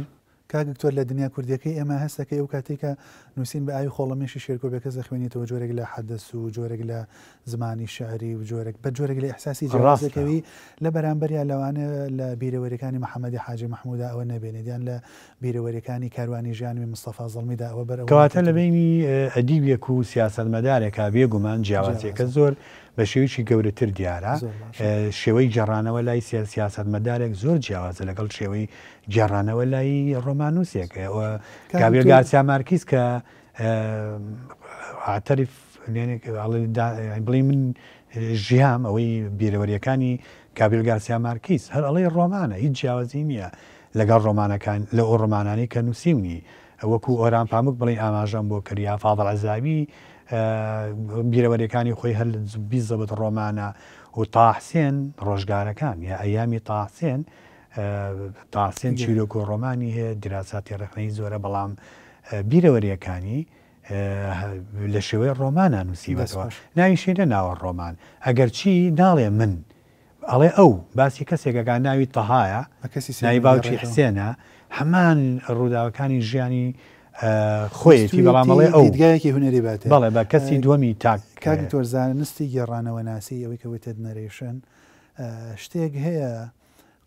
کاکتۆر لە دنیا کوردەکەی ئێمە هەستەکە ئەو کاتێکە نووسین بە ئاوی خۆڵەمێشی شێرکۆبەکە زەخوێنیتەوە جۆرەێک لە حەدەس و جۆرەێک لە زمانی شعری و جۆرەێک بە جۆرەێک لە ئەحساسی جڕاستەکەوی لە بەرامبەریا لەوانە لە بیرەوەریەکانی محەممەدی حاجی مححمودا ئەوە نەبێنێدیان لە بیرەوەریەکانی کاروانی ژیانوی مستەفا زڵمیدا ئەوە بەرەوەکەواتە لە بینی ئەدیبیەک و سیاستمەدارێکا بێگومان جیاوازیەکە زۆر بە شێویی گەورەتر دیارە شێوەی جێڕانەوە لای سیاست مەدارێک زۆر جیاوازە لەگەڵ شێوەی جێڕانەوە لای ڕۆمانوسێک کابیرگارسیا مارکیز کە عاتەریف بڵی من ژیام ئەوەی بیرەوەریەکانی کابلگارسیا مارکیس هەر ئەڵێ ڕۆمانە هیچ جیاوازی نییە لەگەڵ ڕۆمانەکان لە ئەو ڕۆمانانی کە نووسیمنی وەکو ئۆران پامک بڵێ ئاماژەم بۆ کردیا فاڵ عزاوی بیرەوەریەکانی خۆی هەر بی زەبت ڕۆمانە و تاحسێن ڕۆژگارەکان یا ئەیامی تاحسێن تاسێن چیرۆک و ڕۆمانی هەیە دراساتی ڕخنەی زۆرە بەڵام بیرەوەریەکانی لە شێوەی ڕۆمانە نووسیوەەوە ناویشێنە ناوە ڕۆمان ئەگەر چی ناڵێ من ئەڵێ ئەو باسی کەسێکەکە ناوی تەهایە ناوی باوکی حسێنە هەمان ڕووداوەکانی ژیانی خۆیەتی بەڵامڵێ ئەو دیگایەکی هوەری بات بەڵێ بە کەسی دووەمی تاک کاکی تۆرزانستی گێڕانەوە ناسی ئەوەی کەوتە نەرێشن شتێک هەیە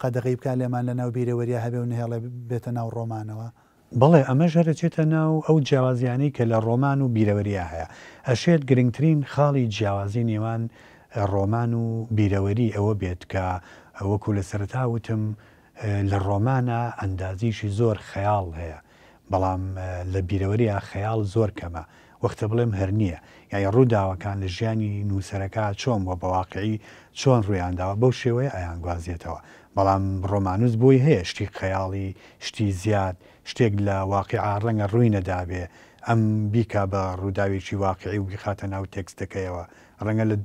قەدەغی بکە لێمان لە ناو بیرەوەریە هەبێ و نهێڵە بێتە ناو ڕۆمانەوە بەڵێ ئەمە ژەرەچێتە ناو ئەو جیاوازیانی کە لە ڕۆمان و بیرەوەریە هەیە ئەشێت گرنگترین خاڵی جیاوازی نێوان ڕۆمان و بیرەوەری ئەوە بێت کە ئەوەکو لە سەرتا وتم لە ڕۆمانە ئەندازیشی زۆر خەیاڵ هەیە بەڵام لە بیرەوەریە خەیاڵ زۆر کەمە وەختە بڵێم هەر نییە یای ڕووداوەکان لە ژیانی نووسەرەکە چۆن بۆ بەواقعی چۆن ڕوویانداوە بەو شێوەیە ئەیان گوازیێتەوە بەڵام ڕۆمانوس بووی هەیە شتی خەیاڵی شتی زیاد شتێک لە واقع ڕەنگە ڕووی نەدابێ ئەم بیکە بە ڕووداوێکی واقعی و بخاتە ناو تێکستەکەیەوە ڕەنگە لە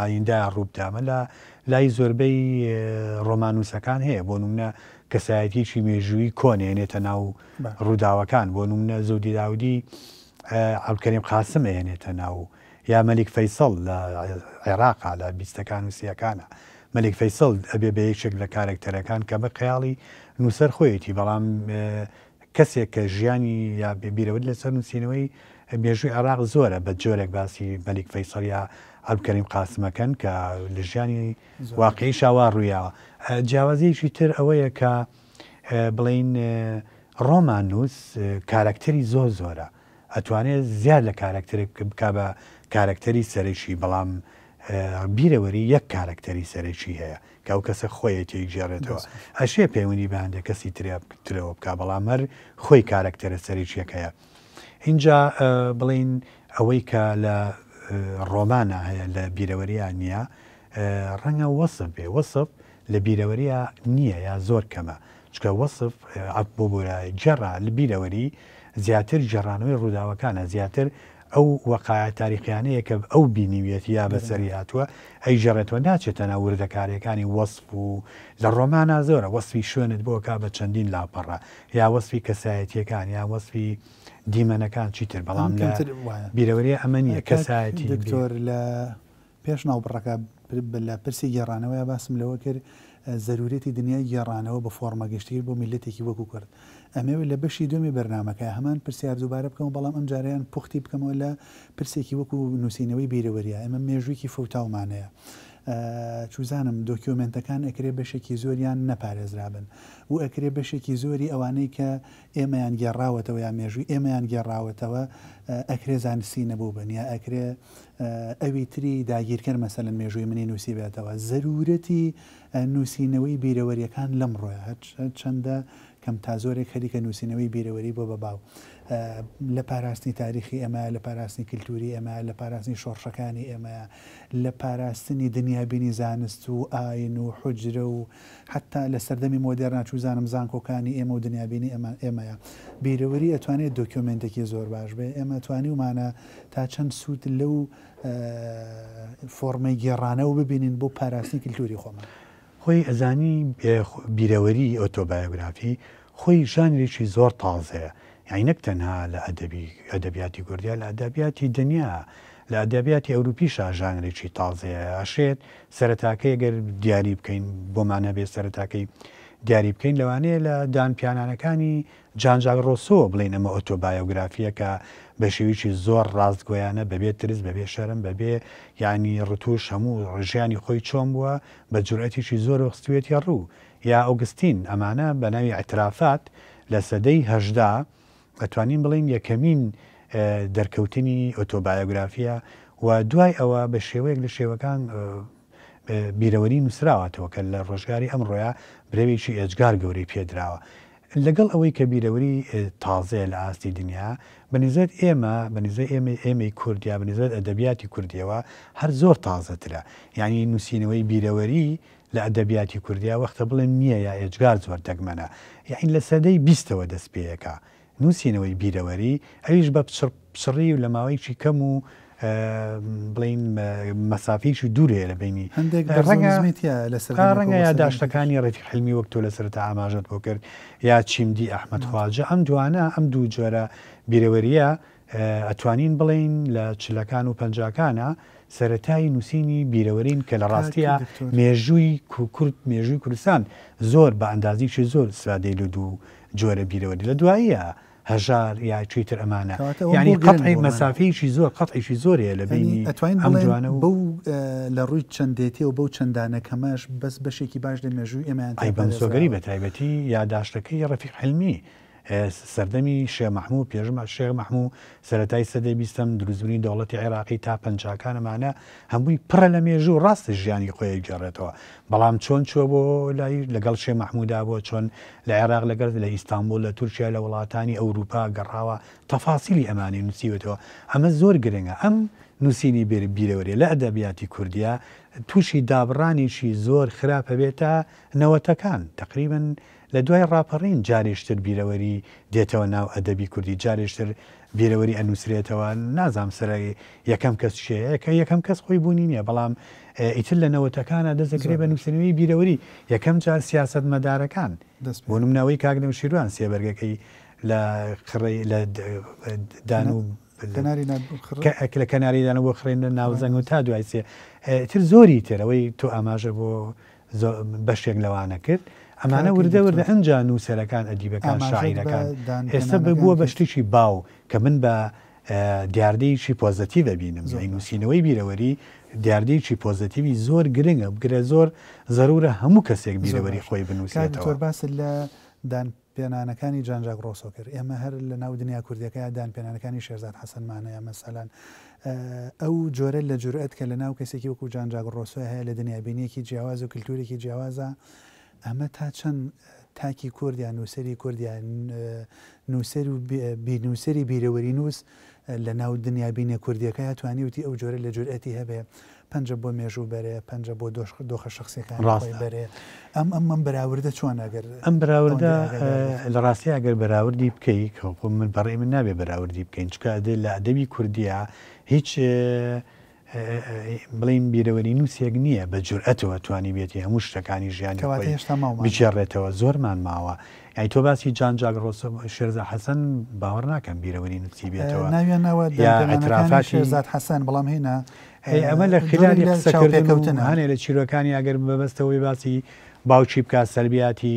ئایندای ڕووبدامە لە لای زۆربەی ڕۆمانوسەکان هەیە بۆ نمونە کەسایەتیی مێژووی کۆنێنێتە ناو ڕووداوەکان بۆ نمونە زودی داودی عبکەریم قاسم ئێنێتە ناو یا مەلیک فەیسەڵ لە عێراقا لە بیستەکان وسیەکانە مەلیک فەیسەڵ ئەبێ بە یەکشێک لە کارێکتەرەکان کە بە قیاڵی نووسەر خۆیەتی بەڵام کەسێک کە ژیانی یا بێبیرەوەت لەسەر نووسینەوەی مێژووی عراق زۆرە بە جۆرێک باسی مەلیک فەیسەڵیا ئەبکەریم قاسمەکەن کە لە ژیانی واقعی شاوا ڕوویاوە جیاوازیشی تر ئەوەیە کە بڵین ڕۆمانوس کارکتەری زۆر زۆرە ئەتوانێت زیاد لە کارکتەرێک بک بە کارکتەری سەرێکی بەڵام بیرەوەری یەک کارکتەری سەرێکی هەیە کە ئەو کەسە خۆیەتی ژێڕێتەوە ئەشێ پەیوەنی بەندێک کەسی ترێترەوە بک بەڵامەر خۆی کارکتەرە سەرێکیەکەیە اینجا بڵین ئەوەی کە لە ڕۆمانە هەیە لە بیرەوەریان نییە ڕەنگە وەسب بێ وەسب لە بیرەوەریە نییە یا زۆر کەمە چکە وەصف بۆ بۆرە جەڕە لە بیرەوەری زیاتر جێڕانەوەی ڕووداوەکانە زیاتر ئەو وەقاە تاریخیانەیە کە ئەو بینیویەتی یا بەسەری هاتووە ئەی ژەڕێتەوە ناچێتە ناوردەکارەکانی وەصف و لە ڕۆمانە زۆرە وەصفی شوێنت بۆ کا بە چەندین لاپەڕە یا وەصفی کەسایەتیەکان یا وەصفی دیمەنەکان چیتر بەڵام لە بیرەوەری ئەمە نیە کەسایەتی دکتۆر لە پێش ناو بڕەکە لە پرسی گێڕانەوەی باسم لەوە کرد زەرورەتی دنیای گێڕانەوە بە فۆرمەگەشتیر بۆ میلەتێکی وەکو کرد ئەمەوێ لە بەشی دومی بەرنمەکە هەمان پرسیار دووبارە بکەم بەڵام ئەم جاریان پوختی بکەمەوە لە پرسێکی وەکو نووسینەوەی بیرەوەریە ئەمە مێژوویکی فوتاومانەیە. چوزانم دۆکیومنتەکان ئەکرێ بەشێکی زۆریان نەپارێزرابن و ئەکرێ بەشێکی زۆری ئەوانەی کە ئێمەیان گێڕاوەتەوە یا مێژووی ئێمەیان گێڕاوەتەوە ئەکرێ زانسی نەبوو بن یا ئەکرێ ئەوی تری داگیرکە مەسەلەن مێژووی منی نووسی بێتەوە زەرورەتی نووسینەوەی بیرەوەریەکان لەم ڕۆە چەندە کەم تا زۆرێک خەریکە نووسینەوەی بیرەوەری بۆ بەباو لە پاراستنی تاریخی ئەمە لە پاراستنی کللتوری ئەمە لە پاراستنی شۆڕشەکانی ئێمە لە پاراستنی دنیابینی زانست و ئاین و حجرە و حتا لە سەردەمی مۆدیێرنا چوزانم زانکۆکانی ئێمە و دنیابینی ئێمەیە بیرەوەری ئەتوانێت دۆکیمنتێکی زۆر باش بێ ئێمە توانی ومانە تا چەند سوود لەو فۆرمەی گێڕانە و ببینین بۆ پاراستنی کللتوری خۆمان. خۆی ئەزانی بیرەوەری ئۆتۆبایۆگرافی خۆی ژانێکی زۆر تازەیە یعنی نەک تەنها لە ئەدەبی ئەدەبیاتی گوردیا لە ئەدەبیاتی دنیا لە ئەدەبیاتی ئەوروپیش ژانرێکی تازەیە ئەشێت سەرتاکەی گەر دیاری بکەین بۆمانە بێ سەرتاکەی دیاری بکەین لەوانەیە لە دانپیانانەکانی جانجاگ ڕۆسۆ بڵین ئەمە ئۆتۆبایۆگرافیەکە بە شێویی زۆر ڕاستگویانە بەبێت ترس بەبێ شەرم بەبێ ینی ڕتوش هەموو ڕژیانی خۆی چۆم بووە بە جورەتیشی زۆر وەخستوێتی ڕوو یا ئۆگستین ئەمانە بە ناوی ئەترافات لە سەدەی هەژدا ئەتوانین بڵین یەکەمین دەرکەوتنی ئۆتۆبایۆگرافیە و دوای ئەوە بە شێوەیەک لە شێوەکان بیرەوەری نووسراوەتەوە کە لە ڕۆژگاری ئەم ڕۆیا برێویی ئێجگار گەوری پێدراوە. لەگەڵ ئەوەی کە بیرەوەری تازێ لە ئاستی دنیا بەنیزێت ئێمە بەنیزە ئێمە ئێمەی کوردیا بنیزێت ئەدەبیاتی کوردیەوە هەر زۆر تازەترە یعنی نووسینەوەی بیرەوەری لە ئەدەبیاتی کوردیا وەختە بڵێن نییە یا ئێجگار زۆر دەگمەنە یاین لە سەدەی بیستەوە دەست پێیەکە نووسینەوەی بیرەوەری ئەویش بە پشڕی و لە ماوەیکی کەم و بڵین مەسافیشی دوورەیە لە بینی ڕەنگە یاداشتەکانی ڕێتی حلمی وەکتۆ لەسەر تا ئاماژەت بۆ کرد یا چیمدی ئەحمد خواجە ئەم دوانە ئەم دوو جۆرە بیرەوەریە ئەتوانین بڵین لە چلەکان و پەنجکانە سەتایی نووسینی بیرەوەرین کە لە ڕاستیە مێژووی کورد مێژووی کوردستان زۆر بە ئەندازیشی زۆر سادەیل دوو جۆرە بیرەوەری لە دواییە. هەژار یا چیتر ئەمانە ینی قەتعی مەسافیشی زۆر قەتعیشی زۆرە لە بینی ئەتوانوانە بە لە ڕووی چەندێتی و بەو چەندانەکەمەش بەس بەشێکی باش لە مێژوو ئێمە ئای بەم سۆگەری بە تایبەتی یاداشتەکەی ڕەفیق حلمی سەردەمی شێمەحموو پێژمە شێغ مەحموو سەتای سەدەی بیستم دروستبوونی دەوڵەتی عێراقی تا پەنجکانەمانە هەمووی پڕە لە مێژوو و ڕاستی ژیانی خۆی گەڕێتەوە بەڵام چۆن چوە بۆ لای لەگەڵ شێ مەحمودا بۆ چۆن لە عێراق لەگەر لە ئیستانبول لە تورکیا لە وڵاتانی ئەوروپا گەڕاوە تەفاسیلی ئەمانی نووسیوێتەوە ئەمە زۆر گرنگە ئەم نووسینی بێ بیرەوەێ لە ئەدەبیاتی کوردیا تووشی دابڕانیشی زۆر خراپە بێتە نەوەتەکان تقریبن لە دوای ڕاپەڕین جارێشتر بیرەوەری دێتەوە ناو ئەدەبی کوردی جارێشتر بیرەوەری ئەنووسێتەوە نازام سەر یەکەم کەس شەیە کە یەکەم کەس خۆی بوونی نییە بەڵام ئیتر لە نەوەتەکانە دەزەکرێ بە نووسنەوەی بیرەوەری یەکەم جار سیاست مەدارەکان بۆ نمناوەی کاگنە و شیروان سێبەرگەکەی لە خڕی لە دان و لە کەناریدانە بۆ خڕێنە ناوزەنگ و تا دوایسێ تر زۆری تێرەوەی تۆ ئاماژە بۆ بەشێک لەوانە کرد. ئەمانە وردە وردە ئەنجان نووسەرەکان ئەدیبەکان شاعیرەکان ئێستا ببووە بەشتێکی باو کە من بە دیاردەیکی پۆزەتی دەبینم نووسینەوەی بیرەوەری دیاردەیکی پۆزەتیوی زۆر گرنگە بگرە زۆر زەرورە هەموو کەسێک بیرەوەری خۆی بنووسێتەوە باس لە دان پێنانەکانی جانجاک ڕۆسۆ کرد ئێمە هەر لە ناو دنیا کوردەکە دان پێنانەکانی شێرزاد حەسەنمانەیە مەسەلان ئەو جۆرە لە جورئەت کە لە ناو کەسێکی وەکو جانجاک ڕۆسۆ هەیە لە دنیابینێکی جیاواز و کللتورێکی جیاوازە. ئەمە تا چەند تاکی کوردیان نووسری کوردیان نووسەر و بینوسری بیرەوەری نووس لە ناو دنیابینە کوردیەکە هاتوانی وتی ئەو جۆرە لە جورئەتی هەبێ پنج بۆ مێژوو بەرێ پنج بۆ دۆش دۆخە شخصەکان بەرێ ئەم ئەم من بەراوردە چۆن ئەگەر ئەم بەراوردە لە ڕاستی ئەگەر بەراوردی بکەیت کەپ من بەڕێ من نابێ بەراوردی بکەین چکە لە ئەدەبی کوردیا هیچ بڵین بیرەوەری نووسێک نییە بە جورئەتەوە توانی بێتی هەموو شتەکانی ژیانی بچێڕێتەوە زۆرمان ماوە ئەی تۆ باسی جانجاگ ڕۆسە شێرزە حەسەن باوەڕ ناکەم بیرەوەری نووسی بێتەوە ناوێنەوە زات حەسەن بەڵام هێنا ئەمە لە خلالی قسەکردکەوتن هەانێ لە چیرۆکانی ئەگەر بەبەستەوەی باسی باوچی بکە سەربیاتی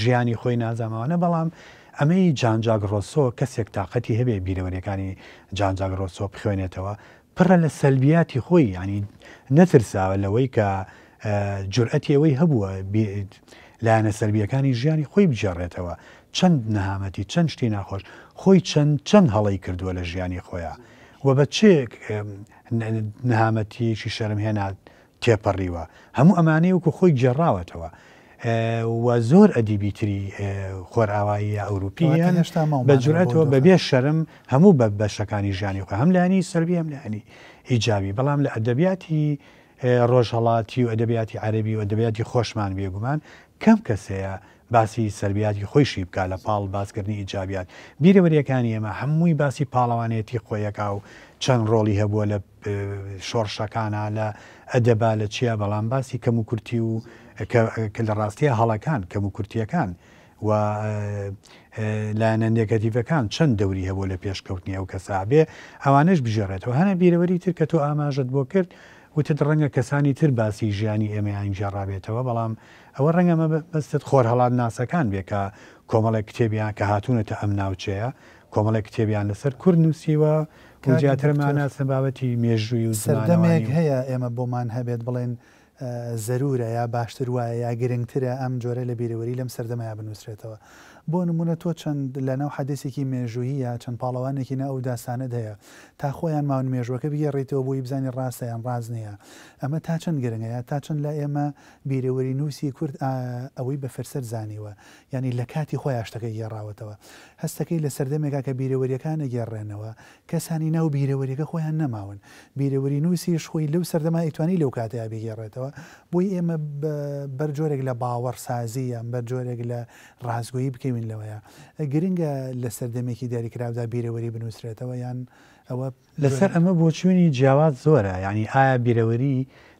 ژیانی خۆی نازامەوانە بەڵام ئەمەی جانجاگ ڕۆسۆ کەسێک تااقەتی هەبێ بیرەوەریەکانی جانجاگ ڕۆسۆ بخوێنێتەوە پڕە لە سەلبیاتی خۆی ینی نەترساوە لەوەی کە جورئەتی ئەوەی هەبووە لایەنە سربیەکانی ژیانی خۆی بجێڕێتەوە چەند نەهامەتی چەند شتی ناخۆش خۆی چەند چەند هەڵی کردووە لە ژیانی خۆیان و بە چێک نەهامەتیشی شەرم هێنا تێپەڕیوە هەموو ئەمانەیە وکو خۆی جێڕاوەتەوە و زۆر ئەدیبی تری خۆرئاوایی ئەوروپیە بە جورەتەوە بەبێ شەرم هەموو بە بەشەکانی ژیانی خۆ هەم لانی سربی هەم لانی ئیجاوی بەڵام لە ئەدەبیاتی ڕۆژهڵاتی و ئەدەبیاتی عربی و ئەدەبیاتی خۆشمان بێگومان کەم کەسەیە باسی سربیاتی خۆشی بکە لە پاڵ باسکردنی ئیجابیات بیرەوەریەکانی ئێمە هەمووی باسی پاڵەوانێتی خۆیەکە و چەند ڕۆڵی هەبووە لە شۆڕشەکانە لە ئەدەبا لە چیا بەڵام باسی کەم و کورتی و کە لە ڕاستیە هەڵەکان کەم و کورتیەکان و لاەنە نێگەتیڤەکان چەند دەوری هەبوو لە پێشکەوتنی ئەو کەسابێ ئەوانش بژێڕێتەوە هەنە بیرەوەری تر کە تۆ ئاماژت بۆ کرد وتت ڕەنگە کەسانی تر باسی ژیانی ئێمەیان جێڕابێتەوە بەڵام ئەوە ڕەنگە بەستت خۆر هەڵات ناسەکان بێکە کۆمەڵێک کتێبیان کە هاتوونەتە ئەم ناوچەیە کۆمەڵێک کتێبیان لەسەر کورد نووسیوە زیاترمانە سەبابەتی مێژووی و سەردەمێک هەیە ئێمە بۆمان هەبێت بڵێن زەرورە یا باشتر وایە یا گرنگترە ئەم جۆرە لە بیرەوەری لەم سەردەمایا بنووسێتەوە بۆ نمونە تۆ چەند لەناو حەدەسێکی مێژوویە چەند پاڵەوانێکی نە ئەو داستانت هەیە تا خۆیان ماون مێژوەکە بگەڕێتەوە بۆی بزانانی ڕاستەیان ڕاز نییە ئەمە تا چەند گرنگەیە تا چەند لە ئێمە بیرەوەری نووسی کورد ئەوەی بە فرسەر زانیوە ینی لە کاتی خۆیان شتەکەی گێڕاوەتەوە هەستەکەی لە سەردەمێکا کە بیرەوەریەکانە گێڕێنەوە کەسانی ناو بیرەوەریەکە خۆیان نەماون بیرەوەری نووسی شخۆی لەو سەردەما ئەتوانی لەو کاتەیە بگێڕێتەوە بۆی ئێمە بەرجۆرێک لە باوەڕسازی یان بەرجۆرێک لە ڕازگوۆیی بکەین زۆری من لەوەیە گرنگە لە سەردەمێکی دیاریکراودا بیرەوەری بنووسرێتەوە یان ئەوە لەسەر ئەمە بۆ چوونی جیاواز زۆرە ینی ئایا بیرەوەری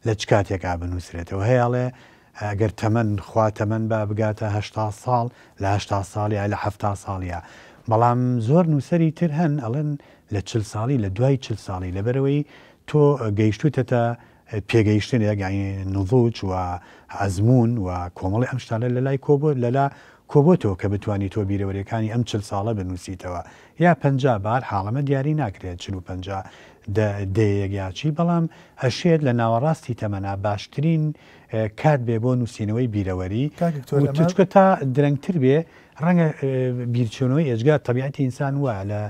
لە چ کاتێکا بنووسرێتەوە هەیەڵێ ئەگەر تەمەەن خوا تەمەەن با بگاتە هشتا ساڵ لە هشتا ساڵیا لە هەفتا ساڵیە بەڵام زۆر نووسری تر هەن ئەڵەن لە چل ساڵی لە دوای چل ساڵی لەبەرەوەی تۆ گەیشتوتەتە پێگەیشتن یەگانی نزوج و ئەزمون و کۆمەڵی ئەمشتانە لە لای کۆبوو لەلا کۆبۆتەوە کە بتانی تۆ بیرەوەریەکانی ئەم چل ساڵە بنووسیتەوە یا پ بار حاڵەمە دیاری ناکرێت چ پ دەیەگیاچی بەڵام هەشێت لە ناوەڕاستی تەمەنا باشترین کات بێ بۆ نووسینەوەی بیرەوەری تا درەنگتر بێ ڕەنگە بیرچۆنەوەی ئێجگات تەبیعەتی ئینسان وە لە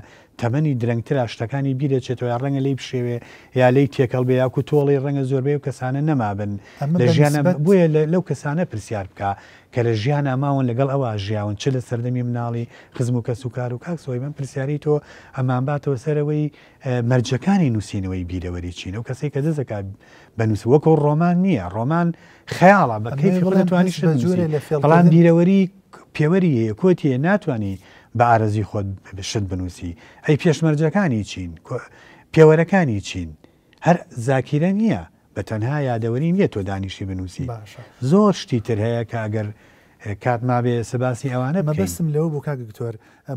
تەمەنی درەنگترا شتەکانی بیرەچێتەوە یا ڕەنگە لی بشێوێ یا لی تێکەڵ بێ یاکو تۆڵی ڕەنگە زۆربەی و کەسانە نەمابن لە ژیانە بووە لەو کەسانە پرسیار بکە کە لە ژیان ئاماون لەگەڵ ئەوە ژیاون چ لە سەردەمی مناڵی خزم و کەس و کار و کاکسۆی من پرسیاری تۆ ئەمان باتەوە سەرەوەی مەرجەکانی نووسینەوەی بیرەوەری چین و کەسی کە دەزەکە بەنووس وەکو ڕۆمان نییە ڕۆمان خەیاڵە بەکەیتوانی شت بەڵام بیرەوەری پێوەری هەیە کۆتی هەیە ناتوانانی بە ئارەزی خۆت بشت بنووسی ئەی پێشمەرجەکانی چین پێوەرەکانی چین هەر زاکیرە نییە بە تەنها یادەوەری نیە تۆ دانیشی بنووسی زۆر شتی تر هەیە کە ئەگەر کاتمابێ سەباسی ئەوانە مەبستم لەوە بۆ کاگکتۆر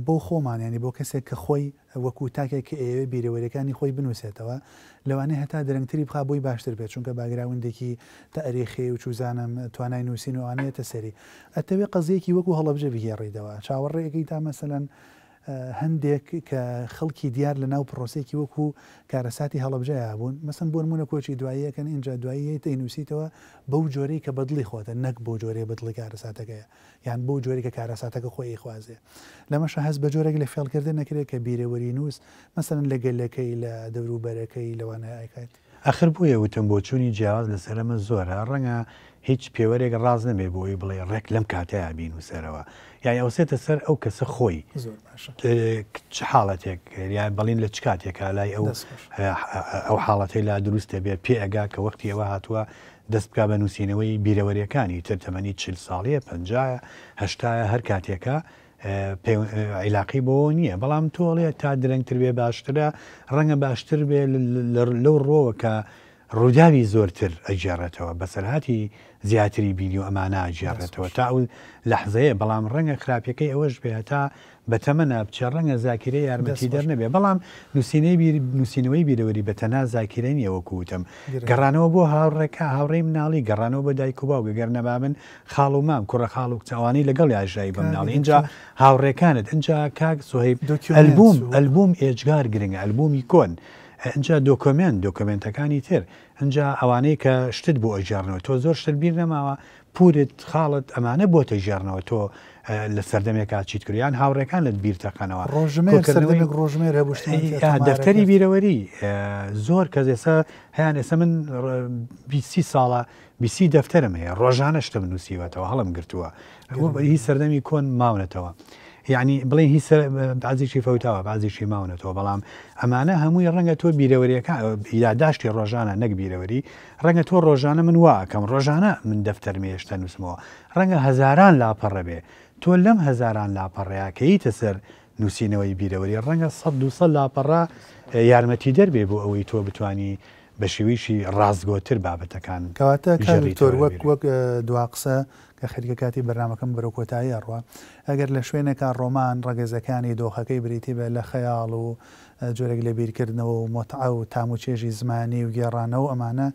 بۆ خۆمانیانی بۆ کەسێک کە خۆی وەکو تاکێک کە ئێوە بیرەوەریەکانی خۆی بنووسێتەوە لەوانە هەتا دەرەنگتری بخ بۆی باشتر بێت چونکە باگراوندێکی تا ئەریخێ و چوزانم توانای نووسین وانەیەتە سەری ئەتەوێ قەزیەکی وەکو هەڵبجە بگێڕیدەوە چاوەڕێەکەی تا مەسەلەن هەندێک کە خەڵکی دیار لە ناو پرۆسێکی وەکو کارەساتی هەڵبجەیە بوون مەسم بۆن مونە کۆچی دواییەکەن اینجا دواییەی دەینووسیتەوە بەو جۆرەی کە بەدڵی خۆتە نەک بۆ جۆرێ بەدڵی کارەساتەکەیە یان بۆ جۆری کە کارەساتەکە خۆی خوازێ لەمەشە هەست بە جۆرێک لە فێڵکردن نەکرێت کە بیرەوەری نووس مەسەرن لە گەلەکەی لە دەوروبەرەکەی لەوانە ئایکات. ئەخر بووە وتم بۆ چوونی جیاواز لەسەرمە زۆرە ڕەنگە هیچ پێوەرێک ڕاز نەبێ بۆی بڵێ ڕێک لەم کاتەیە بین و سەرەوە یان ئەوسێتە سەر ئەو کەسە خۆی چ حاڵەتێک یان بڵین لە چ کاتێکا لای ئەو ئەو حاڵەتی لا دروستە بێ پێ ئەگا کە وەختی ئەوە هاتووە دەست بک بە نووسینەوەی بیرەوەریەکانی تر تەمەنی چ ساڵیە پنجایە هەشتایە هەر کاتێکە عیلاقی بۆ نییە بەڵام تۆڵێ تا درەنگتر بێ باشترە ڕەنگە باشتر بێ لەو ڕۆوە کە ڕووداوی زۆرتر ئەجارڕێتەوە بەسەرهاتی زیاتری بینی و ئەمانە ئەجارڕێتەوە تا ئەو لەحزەیە بەڵام ڕەنگە خراپەکەی ئەوەش بێ تا بەتەمەە بچە ڕەنگە زاکرە یارمەتی دەرنەبێ بەڵام نووسینەی نووسینەوەی بیرەوەری بەتەنا زاکرێن یەوەکووتم گەڕانەوە بۆ هاوڕێکە هاوڕێ مناڵی گەڕانەوە بە دایک و باوگە گەرنەبا من خاڵ و مام کوڕە خاڵ و کچوانی لەگەڵ یاژایی بەمناڵی اینجا هاوڕێکانت اینجا کاک سوهیب ئەلبوم ئەلبوم ئێجگار گرنگە ئەلبومی کۆن. ئەجا دۆکمنت دۆکمنتەکانی تر ئەجا ئەوانەی کە شتت بۆ ئەژارنەوە تۆ زۆر شتبییر نەماوە پورت خاڵت ئەمانە بۆ تەژارنەوە تۆ لە سەردەمێکا چیت کریان هاوڕێکان لە بیرتەقەنەوە ڕۆژمێرکردنێک ڕۆژمێر هەبشتی دەفتەری بیرەوەری زۆر کەس ئێسا هیان ئێسە من بیسی ساڵە بیسی دەفتەرم هەیە ڕۆژانە شتم نووسیوەتەوە هەڵم گرتووە هی سەردەمی کۆن ماونەتەوە. یعنی بڵێ هی بازیشی فەوتاوە بازیشی ماونەتەوە بەڵام ئەمانە هەمووی ڕەنگە تۆ بیرەوەریەکە یاداشتی ڕۆژانە نەک بیرەوەری ڕەنگە تۆ ڕۆژانە من واکەم ڕۆژانە من دەفتەرمێشتە نووسمەوە ڕەنگە هەزاران لاپەڕە بێ تۆ لەم هەزاران لاپەڕیاکەیتە سەر نووسینەوەی بیرەوەری ڕەنگە 100 لاپەڕا یارمەتی دەربێ بۆ ئەوەی تۆ بتانی بە شێویشی ڕازگۆتر بابەتەکان کەواتە تۆر وەک وەک دوا قسە کە خەرکە کاتی بەرنمەکەم بەرە کۆتایی ئەڕوە ئەگەر لە شوێنێکان ڕۆمان ڕگەزەکانی دۆخەکەی بریتی بە لە خەیاڵ و جۆرێک لە بیرکردنەوە و مۆتعە و تام و چێژی زمانی و گێڕانەوە ئەمانە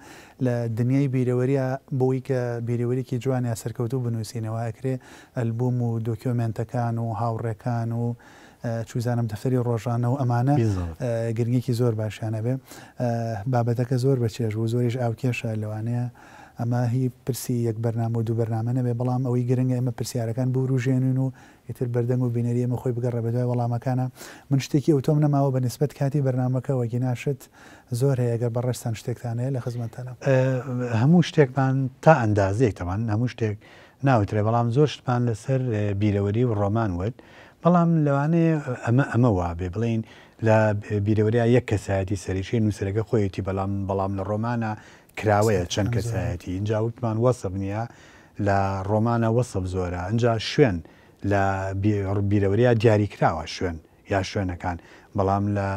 لە دنیای بیرەوەریە بۆی کە بیرەوەریکی جوان یا سەرکەوتوو بنووسینەوە ئەکرێ ئەلبوم و دۆکیۆمنتەکان و هاوڕێکان و چوزانم دەفەری ڕۆژانە و ئەمانە گرنگێکی زۆر باشیانە بێ بابەتەکە زۆر بەچێژ و زۆریش ئاوکێشە لەوانەیە. ئەمە هی پرسی یەک بەرنامە و دوو بەرنامە نەبێ بەڵام ئەوەی گرنگە ئمە پرسیارەکان بوروژێنن و ئیتر بەردەنگ و بینەری ئمە خۆی بگەڕە بەدوای وەڵامەکانە من شتێکی ئەوتۆم نەماوە بە نسبت کاتی بەرنمەکە وەگی ناشت زۆر هەیەگەر بەڕێستان شتێکتانەیە لە خزمەتەنە هەموو شتێکمان تا ئەندازەیەک تەمان هەموو شتێک ناوترێ بەڵام زۆر شتمان لەسەر بیرەوەری و ڕۆمان ود بەڵام لەوانەیە ئەمە ئەمە وابێ بڵین لە بیرەوەریا یەک کەسایەتی سەریشی نووسەرەکە خۆیەتی بەڵام بەڵام لە ڕۆمانە کراوەیە چەند کەسایەتی اینجا وتمان وەسب نییە لە ڕۆمانە وەسب زۆرە ئەجا شوێن. لە بیرەوەریە دیاری کراوە شوێن یا شوێنەکان بەڵام لە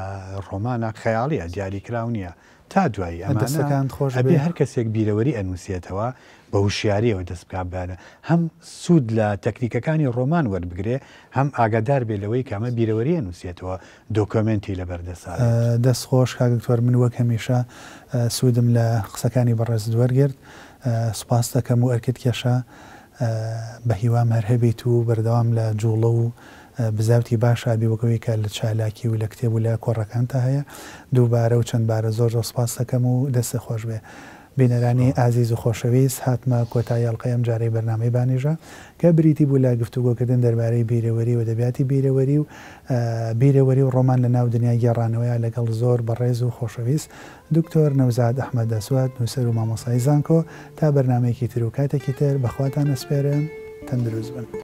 ڕۆمانە خەیاڵیە دیاری کراو نییە تا دوایی ئەمەستەکان خۆش ئەبێ هەر کەسێک بیرەوەری ئەنووسێتەوە بە هوشیاریەوە دەست بکبانە هەم سوود لە تەکنیکەکانی ڕۆمان وەربگرێ هەم ئاگادار بێ لەوەی کامە بیرەوەریە نووسێتەوە دۆکۆمنتی لە بەردەسا دەستخۆش کاگتوەر من وەک هەمیشە سوودم لە قسەکانی بەڕێز دووەرگرت سوپاس دەکەم و ئەرکت کێشە. بە هیوا مەرهەبێت و بەردەوام لە جوڵە و بزاوتی باشابی وەکەوەی کە لە چالاکی و لە کتێب و لە کۆڕەکانتە هەیە دووبارە و چەند بارە زۆر ڕۆسپاس دەکەم و دەستە خۆش بێ بینەرانی ئازیز و خۆشەویست هاتمە کۆتای یاڵلقەی ئەم جارەی بەرنامەی بانیژە کە بریتی بوو لا گفتوگۆکردن دەربارەی بیرەوەری و دەبیاتی بیرەوەری و بیرەوەری و ڕۆمان لە ناو دنیای گێڕانەوەیە لەگەڵ زۆر بەڕێز و خۆشەویست دکتۆر نەوزاد ئەحمە دەسوات نووسەر و مامۆسای زانکۆ تا بەرنمێکی تر و کاتێکی تر بەخواتان ئەسپێرن تەندروست بن.